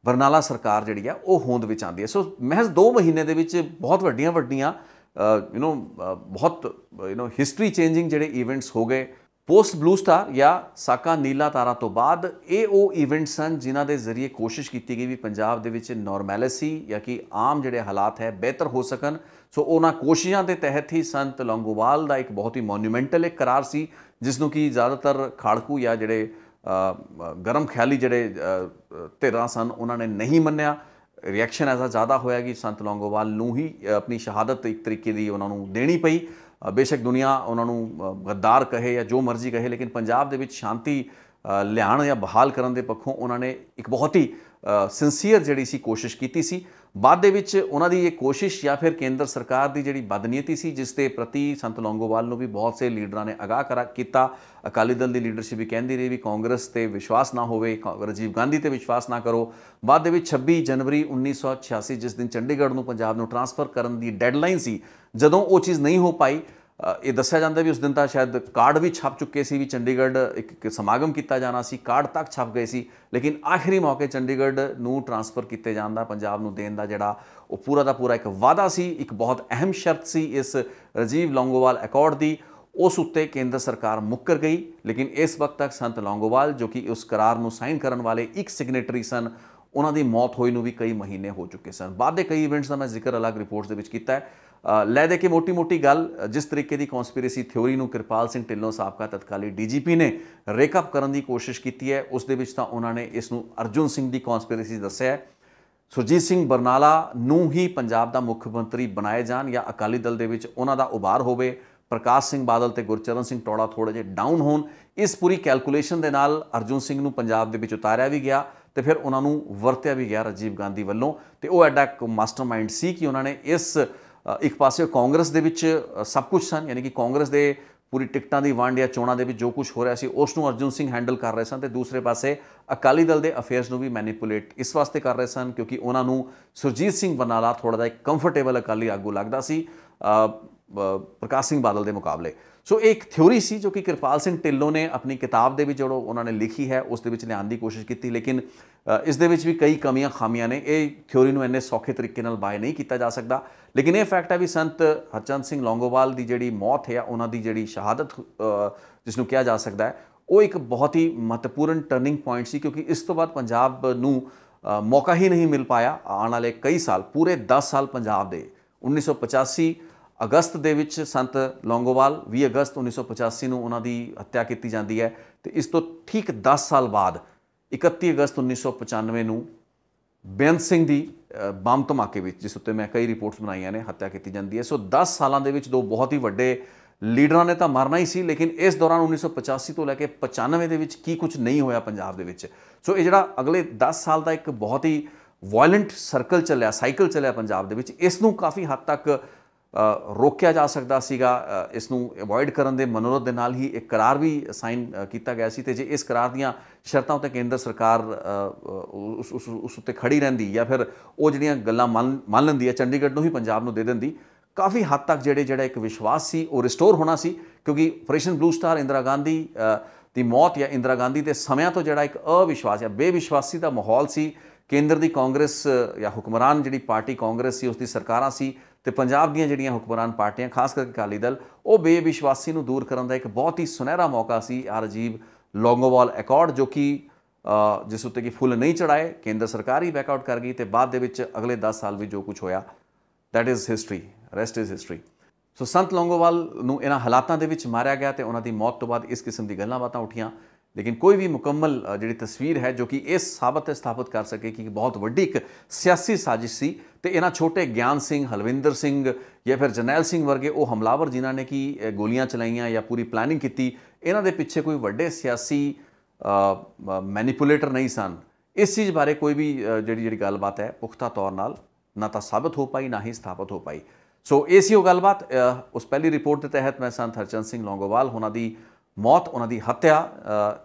ਬਰਨਾਲਾ ਸਰਕਾਰ ਜਿਹੜੀ ਆ ਉਹ ਹੋਂਦ ਵਿੱਚ ਆਂਦੀ ਹੈ ਸੋ ਮਹਿਜ਼ 2 ਮਹੀਨੇ ਦੇ ਵਿੱਚ ਬਹੁਤ ਵੱਡੀਆਂ ਵੱਡੀਆਂ ਯੂ نو ਬਹੁਤ ਯੂ نو ਹਿਸਟਰੀ ਚੇਂਜਿੰਗ ਜਿਹੜੇ ਇਵੈਂਟਸ ਹੋ ਗਏ ਪੋਸਟ ਬਲੂ ਸਟਾਰ ਜਾਂ ਸਾਕਾ ਨੀਲਾ ਤਾਰਾ ਤੋਂ ਬਾਅਦ ਇਹ ਉਹ ਇਵੈਂਟਸ ਹਨ ਜਿਨ੍ਹਾਂ ਦੇ ਜ਼ਰੀਏ ਕੋਸ਼ਿਸ਼ ਕੀਤੀ ਗਈ ਵੀ ਪੰਜਾਬ ਦੇ ਵਿੱਚ ਨਾਰਮੈਲਿਸੀ ਜਾਂ ਕਿ ਆਮ ਜਿਹੜੇ ਹਾਲਾਤ ਹੈ ਬਿਹਤਰ ਹੋ ਸਕਣ ਸੋ ਉਹਨਾਂ ਕੋਸ਼ਿਸ਼ਾਂ ਦੇ ਤਹਿਤ ਹੀ ਸੰਤ ਲੰਗੋਵਾਲ ਦਾ ਇੱਕ ਬਹੁਤ ਹੀ ਮੋਨੂਮੈਂਟਲ ਇੱਕ ਕਰਾਰ ਸੀ ਜਿਸ ਨੂੰ ਕਿ ਜ਼ਿਆਦਾਤਰ ਖਾੜਕੂ ਜਾਂ ਜਿਹੜੇ ਗਰਮ ਖਿਆਲੀ ਜਿਹੜੇ ਧਿਰਾਂ ਸਨ ਉਹਨਾਂ ਨੇ ਨਹੀਂ ਮੰਨਿਆ ਰਿਐਕਸ਼ਨ ਐਸਾ ਜ਼ਿਆਦਾ ਹੋਇਆ ਕਿ ਸੰਤ ਲੰਗੋਵਾਲ ਨੂੰ ਹੀ ਆਪਣੀ ਸ਼ਹਾਦਤ ਇੱਕ ਤਰੀਕੇ ਦੀ ਉਹਨਾਂ ਨੂੰ ਦੇਣੀ ਪਈ ਬੇਸ਼ੱਕ ਦੁਨੀਆ ਉਹਨਾਂ ਨੂੰ ਗੱਦਾਰ ਕਹੇ ਜਾਂ ਜੋ ਮਰਜ਼ੀ ਕਹੇ ਲੇਕਿਨ ਪੰਜਾਬ ਦੇ ਵਿੱਚ ਸ਼ਾਂਤੀ ਲਿਆਣ ਜਾਂ ਬਹਾਲ ਕਰਨ ਦੇ ਪੱਖੋਂ ਉਹਨਾਂ ਨੇ ਇੱਕ ਬਹੁਤ ਹੀ ਸਿੰਸੀਅਰ ਜਿਹੜੀ ਸੀ ਕੋਸ਼ਿਸ਼ ਕੀਤੀ ਸੀ ਬਾਅਦ ਦੇ ਵਿੱਚ ਉਹਨਾਂ ਦੀ ਇਹ ਕੋਸ਼ਿਸ਼ ਜਾਂ ਫਿਰ ਕੇਂਦਰ ਸਰਕਾਰ ਦੀ ਜਿਹੜੀ ਬਦਨੀਅਤੀ ਸੀ ਜਿਸ ਦੇ ਪ੍ਰਤੀ ਸੰਤ ਲੌਂਗੋਵਾਲ ਨੂੰ ਵੀ ਬਹੁਤ ਸੇ ਲੀਡਰਾਂ ਨੇ ਅਗਾਹ ਕਰਾ ਕੀਤਾ ਅਕਾਲੀ ਦਲ ਦੀ ਲੀਡਰਸ਼ਿਪ ਵੀ ਕਹਿੰਦੀ ਰਹੀ ਵੀ ਕਾਂਗਰਸ ਤੇ ਵਿਸ਼ਵਾਸ ਨਾ ਹੋਵੇ ਰਜੀਵ ਗਾਂਧੀ ਤੇ ਵਿਸ਼ਵਾਸ ਨਾ ਕਰੋ ਬਾਅਦ ਦੇ ਵਿੱਚ 26 ਜਨਵਰੀ 1986 ਜਿਸ ਦਿਨ ਚੰਡੀਗੜ੍ਹ ਨੂੰ ਪੰਜਾਬ ਨੂੰ ਟ੍ਰਾਂਸਫਰ ਕਰਨ ਦੀ ਡੈਡਲਾਈਨ ਸੀ ਜਦੋਂ ਉਹ ਚੀਜ਼ ਨਹੀਂ ਹੋ ਪਾਈ ਇਹ ਦੱਸਿਆ ਜਾਂਦਾ ਵੀ ਉਸ ਦਿਨ ਤਾਂ ਸ਼ਾਇਦ ਕਾਰਡ ਵੀ ਛਪ ਚੁੱਕੇ ਸੀ ਵੀ ਚੰਡੀਗੜ੍ਹ ਇੱਕ ਸਮਾਗਮ ਕੀਤਾ ਜਾਣਾ ਸੀ ਕਾਰਡ ਤੱਕ ਛਪ ਗਏ ਸੀ ਲੇਕਿਨ ਆਖਰੀ ਮੌਕੇ ਚੰਡੀਗੜ੍ਹ ਨੂੰ ਟ੍ਰਾਂਸਫਰ ਕੀਤੇ ਜਾਣ ਦਾ ਪੰਜਾਬ ਨੂੰ ਦੇਣ ਦਾ ਜਿਹੜਾ ਉਹ ਪੂਰਾ ਦਾ ਪੂਰਾ ਇੱਕ ਵਾਅਦਾ ਸੀ ਇੱਕ ਬਹੁਤ ਅਹਿਮ ਸ਼ਰਤ ਸੀ ਇਸ ਰਜੀਵ ਲੌਂਗੋਵਾਲ ਅਕੋਰਡ ਦੀ ਉਸ ਉੱਤੇ ਕੇਂਦਰ ਸਰਕਾਰ ਮੁੱਕਰ ਗਈ ਲੇਕਿਨ ਇਸ ਵਕਤ ਤੱਕ ਸੰਤ ਲੌਂਗੋਵਾਲ ਜੋ ਕਿ ਉਸ ਕਰਾਰ ਨੂੰ ਸਾਈਨ ਕਰਨ ਵਾਲੇ ਇੱਕ ਸਿਗਨੇਟਰੀ ਸਨ ਉਹਨਾਂ ਦੀ ਮੌਤ ਹੋਈ ਨੂੰ ਵੀ ਕਈ ਮਹੀਨੇ ਹੋ ਚੁੱਕੇ ਸਨ ਬਾਅਦ ਦੇ ਕਈ ਇਵੈਂਟਸ ਦਾ ਮੈਂ ਜ਼ਿਕਰ ਅਲੱਗ ਰਿਪੋਰਟਸ ਦੇ ਵਿੱਚ ਕੀਤਾ ਹੈ ਲੈ ਦੇ ਕੇ ਮੋਟੀ-ਮੋਟੀ ਗੱਲ ਜਿਸ ਤਰੀਕੇ ਦੀ ਕਨਸਪੀਰੇਸੀ ਥਿਉਰੀ ਨੂੰ ਕਿਰਪਾਲ ਸਿੰਘ ਢਿੱਲੋਂ ਸਾਬਕਾ ਤਤਕਾਲੀ ਡੀਜੀਪੀ ਨੇ ਰੇਕਅਪ ਕਰਨ ਦੀ ਕੋਸ਼ਿਸ਼ ਕੀਤੀ ਹੈ ਉਸ ਦੇ ਵਿੱਚ ਤਾਂ ਉਹਨਾਂ ਨੇ ਇਸ ਨੂੰ ਅਰਜੁਨ ਸਿੰਘ ਦੀ ਕਨਸਪੀਰੇਸੀ ਦੱਸਿਆ ਹੈ ਸੁਰਜੀਤ ਸਿੰਘ ਬਰਨਾਲਾ ਨੂੰ ਹੀ ਪੰਜਾਬ ਦਾ ਮੁੱਖ ਮੰਤਰੀ ਬਣਾਏ ਜਾਣ ਜਾਂ ਅਕਾਲੀ ਦਲ ਦੇ ਵਿੱਚ ਉਹਨਾਂ ਦਾ ਉਭਾਰ ਹੋਵੇ ਪ੍ਰਕਾਸ਼ ਸਿੰਘ ਬਾਦਲ ਤੇ ਗੁਰਚਰਨ ਸਿੰਘ ਟੋੜਾ ਥੋੜੇ ਜਿਹਾ ਡਾਊਨ ਹੋਣ ਇਸ ਪੂਰੀ ਕੈਲਕੂਲੇਸ਼ਨ ਦੇ ਨਾਲ ਅਰਜੁਨ ਸਿੰਘ ਨੂੰ ਪੰਜਾਬ ਦੇ ਵਿੱਚ ਉਤਾਰਿਆ ਵੀ ਗਿਆ ਤੇ ਫਿਰ ਉਹਨਾਂ ਨੂੰ ਵਰਤਿਆ ਵੀ ਗਿਆ ਰਾਜੀਵ ਗਾਂਧੀ ਵੱਲੋਂ ਤੇ ਉਹ ਐਡਾ ਇੱਕ ਮਾਸਟਰਮਾਈਂਡ ਸੀ ਕਿ ਉਹਨਾਂ ਨੇ ਇਸ ਇੱਕ ਪਾਸੇ ਕਾਂਗਰਸ ਦੇ ਵਿੱਚ ਸਭ ਕੁਝ ਸਨ ਯਾਨੀ ਕਿ ਕਾਂਗਰਸ ਦੇ ਪੂਰੀ ਟਿਕਟਾਂ ਦੀ ਵੰਡ ਜਾਂ ਚੋਣਾਂ ਦੇ ਵਿੱਚ ਜੋ ਕੁਝ ਹੋ ਰਿਹਾ ਸੀ ਉਸ ਨੂੰ ਅਰਜੁਨ ਸਿੰਘ ਹੈਂਡਲ ਕਰ ਰਹੇ ਸਨ ਤੇ ਦੂਸਰੇ ਪਾਸੇ ਅਕਾਲੀ ਦਲ ਦੇ ਅਫੇਅਰਸ ਨੂੰ ਵੀ ਮੈਨੀਪੂਲੇਟ ਇਸ ਵਾਸਤੇ ਕਰ ਰਹੇ ਸਨ ਕਿਉਂਕਿ ਉਹਨਾਂ ਨੂੰ ਸੁਰਜੀਤ ਸਿੰਘ ਬਨਾਲਾ ਥੋੜਾ ਜਿਹਾ ਕੰਫਰਟੇਬਲ ਅਕਾਲੀ ਆਗੂ ਲੱਗਦਾ ਸੀ ਪ੍ਰਕਾਸ਼ ਸਿੰਘ ਬਾਦਲ ਦੇ ਮੁਕਾਬਲੇ ਸੋ ਇਹ ਇੱਕ ਥਿਉਰੀ ਸੀ ਜੋ ਕਿ ਕਿਰਪਾਲ ਸਿੰਘ ਟਿੱਲੋ ਨੇ ਆਪਣੀ ਕਿਤਾਬ ਦੇ ਵਿੱਚ ਜਿਹੜਾ ਉਹਨਾਂ ਨੇ ਲਿਖੀ ਹੈ ਉਸ ਦੇ ਵਿੱਚ ਲਿਆਉਣ ਦੀ ਕੋਸ਼ਿਸ਼ ਕੀਤੀ ਲੇਕਿਨ ਇਸ ਦੇ ਵਿੱਚ ਵੀ ਕਈ ਕਮੀਆਂ ਖਾਮੀਆਂ ਨੇ ਇਹ ਥਿਉਰੀ ਨੂੰ ਇੰਨੇ ਸੌਖੇ ਤਰੀਕੇ ਨਾਲ ਬਾਏ ਨਹੀਂ ਕੀਤਾ ਜਾ ਸਕਦਾ ਲੇਕਿਨ ਇਹ ਫੈਕਟ ਹੈ ਵੀ ਸੰਤ ਹਰਚੰਦ ਸਿੰਘ ਲੌਂਗੋਵਾਲ ਦੀ ਜਿਹੜੀ ਮੌਤ ਹੈ ਉਹਨਾਂ ਦੀ ਜਿਹੜੀ ਸ਼ਹਾਦਤ ਜਿਸ ਨੂੰ ਕਿਹਾ ਜਾ ਸਕਦਾ ਹੈ ਉਹ ਇੱਕ ਬਹੁਤ ਹੀ ਮਹੱਤਵਪੂਰਨ ਟਰਨਿੰਗ ਪੁਆਇੰਟ ਸੀ ਕਿਉਂਕਿ ਇਸ ਤੋਂ ਬਾਅਦ ਪੰਜਾਬ ਨੂੰ ਮੌਕਾ ਹੀ ਨਹੀਂ ਮਿਲ ਪਾਇਆ ਆਉਣ ਵਾਲੇ ਕਈ ਸਾਲ ਪੂਰੇ 10 ਸਾਲ ਪੰਜਾਬ ਦੇ 1985 ਅਗਸਤ ਦੇ ਵਿੱਚ ਸੰਤ ਲੌਂਗੋਵਾਲ 20 ਅਗਸਤ 1985 ਨੂੰ ਉਹਨਾਂ ਦੀ ਹੱਤਿਆ ਕੀਤੀ ਜਾਂਦੀ ਹੈ ਤੇ ਇਸ ਤੋਂ ਠੀਕ 10 ਸਾਲ ਬਾਅਦ 31 ਅਗਸਤ 1995 ਨੂੰ ਬੇਨ ਸਿੰਘ ਦੀ ਬੰਬ ਧਮਾਕੇ ਵਿੱਚ ਜਿਸ ਉੱਤੇ ਮੈਂ ਕਈ ਰਿਪੋਰਟਸ ਬਣਾਈਆਂ ਨੇ ਹੱਤਿਆ ਕੀਤੀ ਜਾਂਦੀ ਹੈ ਸੋ 10 ਸਾਲਾਂ ਦੇ ਵਿੱਚ ਦੋ ਬਹੁਤ ਹੀ ਵੱਡੇ ਲੀਡਰਾਂ ਨੇ ਤਾਂ ਮਰਨਾ ਹੀ ਸੀ ਲੇਕਿਨ ਇਸ ਦੌਰਾਨ 1985 ਤੋਂ ਲੈ ਕੇ 95 ਦੇ ਵਿੱਚ ਕੀ ਕੁਝ ਨਹੀਂ ਹੋਇਆ ਪੰਜਾਬ ਦੇ ਵਿੱਚ ਸੋ ਇਹ ਜਿਹੜਾ ਅਗਲੇ 10 ਸਾਲ ਦਾ ਇੱਕ ਬਹੁਤ ਹੀ ਵਾਇਲੈਂਟ ਸਰਕਲ ਚੱਲਿਆ ਸਾਈਕਲ ਚੱਲਿਆ ਪੰਜਾਬ ਦੇ ਵਿੱਚ ਇਸ ਨੂੰ ਕਾਫੀ ਹੱਦ ਤੱਕ ਰੋਕਿਆ ਜਾ ਸਕਦਾ ਸੀਗਾ ਇਸ ਨੂੰ ਅਵੋਇਡ ਕਰਨ ਦੇ ਮਨੋਰਥ ਦੇ ਨਾਲ ਹੀ ਇੱਕ ਕਰਾਰ ਵੀ ਸਾਈਨ ਕੀਤਾ ਗਿਆ ਸੀ ਤੇ ਜੇ ਇਸ ਕਰਾਰ ਦੀਆਂ ਸ਼ਰਤਾਂ ਉਤੇ ਕੇਂਦਰ ਸਰਕਾਰ ਉਸ ਉਸ ਉਸ ਉੱਤੇ ਖੜੀ ਰਹਿੰਦੀ ਜਾਂ ਫਿਰ ਉਹ ਜਿਹੜੀਆਂ ਗੱਲਾਂ ਮੰਨ ਲੈਂਦੀ ਹੈ ਚੰਡੀਗੜ੍ਹ ਨੂੰ ਹੀ ਪੰਜਾਬ ਨੂੰ ਦੇ ਦਿੰਦੀ ਕਾਫੀ ਹੱਦ ਤੱਕ ਜਿਹੜੇ ਜਿਹੜਾ ਇੱਕ ਵਿਸ਼ਵਾਸ ਸੀ ਉਹ ਰਿਸਟੋਰ ਹੋਣਾ ਸੀ ਕਿਉਂਕਿ operation blue star Indira Gandhi ਦੀ ਮੌਤ ਜਾਂ ਇੰਦਰਾ ਗਾਂਧੀ ਦੇ ਸਮਿਆਂ ਤੋਂ ਜਿਹੜਾ ਇੱਕ ਅਵਿਸ਼ਵਾਸ ਜਾਂ ਬੇਵਿਸ਼ਵਾਸੀ ਦਾ ਮਾਹੌਲ ਸੀ ਕੇਂਦਰ ਦੀ ਕਾਂਗਰਸ ਜਾਂ ਹੁਕਮਰਾਨ ਜਿਹੜੀ ਪਾਰਟੀ ਕਾਂਗਰਸ ਸੀ ਉਸ ਦੀ ਸਰਕਾਰਾਂ ਸੀ ਤੇ ਪੰਜਾਬ ਦੀਆਂ ਜਿਹੜੀਆਂ ਹੁਕਮਰਾਨ ਪਾਰਟੀਆਂ ਖਾਸ ਕਰਕੇ ਕਾਲੀ ਦਲ ਉਹ ਬੇਵਿਸ਼ਵਾਸੀ ਨੂੰ ਦੂਰ ਕਰਨ ਦਾ ਇੱਕ ਬਹੁਤ ਹੀ ਸੁਨਹਿਰਾ ਮੌਕਾ ਸੀ ਰਜੀਵ ਲੋਂਗੋਵਾਲ ਅਕਾਰਡ ਜੋ ਕਿ ਜਿਸ ਉੱਤੇ ਕਿ ਫੁੱਲ ਨਹੀਂ ਚੜਾਏ ਕੇਂਦਰ ਸਰਕਾਰ ਹੀ ਬੈਕਆਊਟ ਕਰ ਗਈ ਤੇ ਬਾਅਦ ਦੇ ਵਿੱਚ ਅਗਲੇ 10 ਸਾਲ ਵੀ ਜੋ ਕੁਝ ਹੋਇਆ that is history rest is history so Sant Longowal ਨੂੰ ਇਹਨਾਂ ਹਾਲਾਤਾਂ ਦੇ ਵਿੱਚ ਮਾਰਿਆ ਗਿਆ ਤੇ ਉਹਨਾਂ ਦੀ ਮੌਤ ਤੋਂ ਬਾਅਦ ਇਸ ਕਿਸਮ ਦੀ ਗੱਲਾਂ ਬਾਤਾਂ ਉੱਠੀਆਂ ਲੇਕਿਨ ਕੋਈ ਵੀ ਮੁਕੰਮਲ ਜਿਹੜੀ ਤਸਵੀਰ ਹੈ ਜੋ ਕਿ ਇਸ ਸਾਬਤ ਸਥਾਪਿਤ ਕਰ ਸਕੇ ਕਿ ਬਹੁਤ ਵੱਡੀ ਇੱਕ ਸਿਆਸੀ ਸਾਜ਼ਿਸ਼ ਸੀ ਤੇ ਇਹਨਾਂ ਛੋਟੇ ਗਿਆਨ ਸਿੰਘ ਹਲਵਿੰਦਰ ਸਿੰਘ ਜਾਂ ਫਿਰ ਜਨੈਲ ਸਿੰਘ ਵਰਗੇ ਉਹ ਹਮਲਾਵਰ ਜਿਨ੍ਹਾਂ ਨੇ ਕਿ ਗੋਲੀਆਂ ਚਲਾਈਆਂ ਜਾਂ ਪੂਰੀ ਪਲੈਨਿੰਗ ਕੀਤੀ ਇਹਨਾਂ ਦੇ ਪਿੱਛੇ ਕੋਈ ਵੱਡੇ ਸਿਆਸੀ ਮੈਨੀਪੂਲੇਟਰ ਨਹੀਂ ਸਨ ਇਸ ਚੀਜ਼ ਬਾਰੇ ਕੋਈ ਵੀ ਜਿਹੜੀ ਜਿਹੜੀ ਗੱਲਬਾਤ ਹੈ ਪੁਖਤਾ ਤੌਰ ਨਾਲ ਨਾ ਤਾਂ ਸਾਬਤ ਹੋ ਪਾਈ ਨਾ ਹੀ ਸਥਾਪਿਤ ਹੋ ਪਾਈ ਸੋ ਉਹ ਗੱਲਬਾਤ ਉਸ ਪਹਿਲੀ ਰਿਪੋਰਟ ਦੇ ਤਹਿਤ ਮੈਂ ਸੰਤ ਹਰਚੰਦ ਸਿੰਘ ਲੌਂਗੋਵਾਲ ਹੋਣਾ ਦੀ ਮੌਤ ਉਹਨਾਂ ਦੀ ਹੱਤਿਆ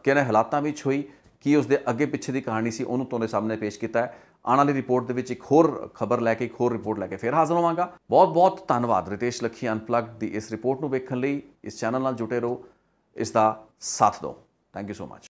ਕਿਹਨੇ ਹਾਲਾਤਾਂ ਵਿੱਚ ਹੋਈ ਕੀ ਉਸ ਦੇ ਅੱਗੇ ਪਿੱਛੇ ਦੀ ਕਹਾਣੀ ਸੀ ਉਹਨੂੰ ਤੁਹਾਡੇ ਸਾਹਮਣੇ ਪੇਸ਼ ਕੀਤਾ ਹੈ ਆਣ ਵਾਲੀ ਰਿਪੋਰਟ ਦੇ ਵਿੱਚ ਇੱਕ ਹੋਰ ਖਬਰ ਲੈ ਕੇ ਇੱਕ ਹੋਰ ਰਿਪੋਰਟ ਲੈ ਕੇ ਫੇਰ ਹਾਜ਼ਰ ਹੋਵਾਂਗਾ ਬਹੁਤ-ਬਹੁਤ ਧੰਨਵਾਦ ਰਿਤੇਸ਼ ਲਖੀ ਅਨਪਲੱਗਡ ਦੀ ਇਸ ਰਿਪੋਰਟ ਨੂੰ ਵੇਖਣ ਲਈ ਇਸ ਚੈਨਲ ਨਾਲ ਜੁੜੇ ਰਹੋ ਇਸ ਦਾ ਸਾਥ ਦਿਓ ਥੈਂਕ ਯੂ ਸੋ ਮਚ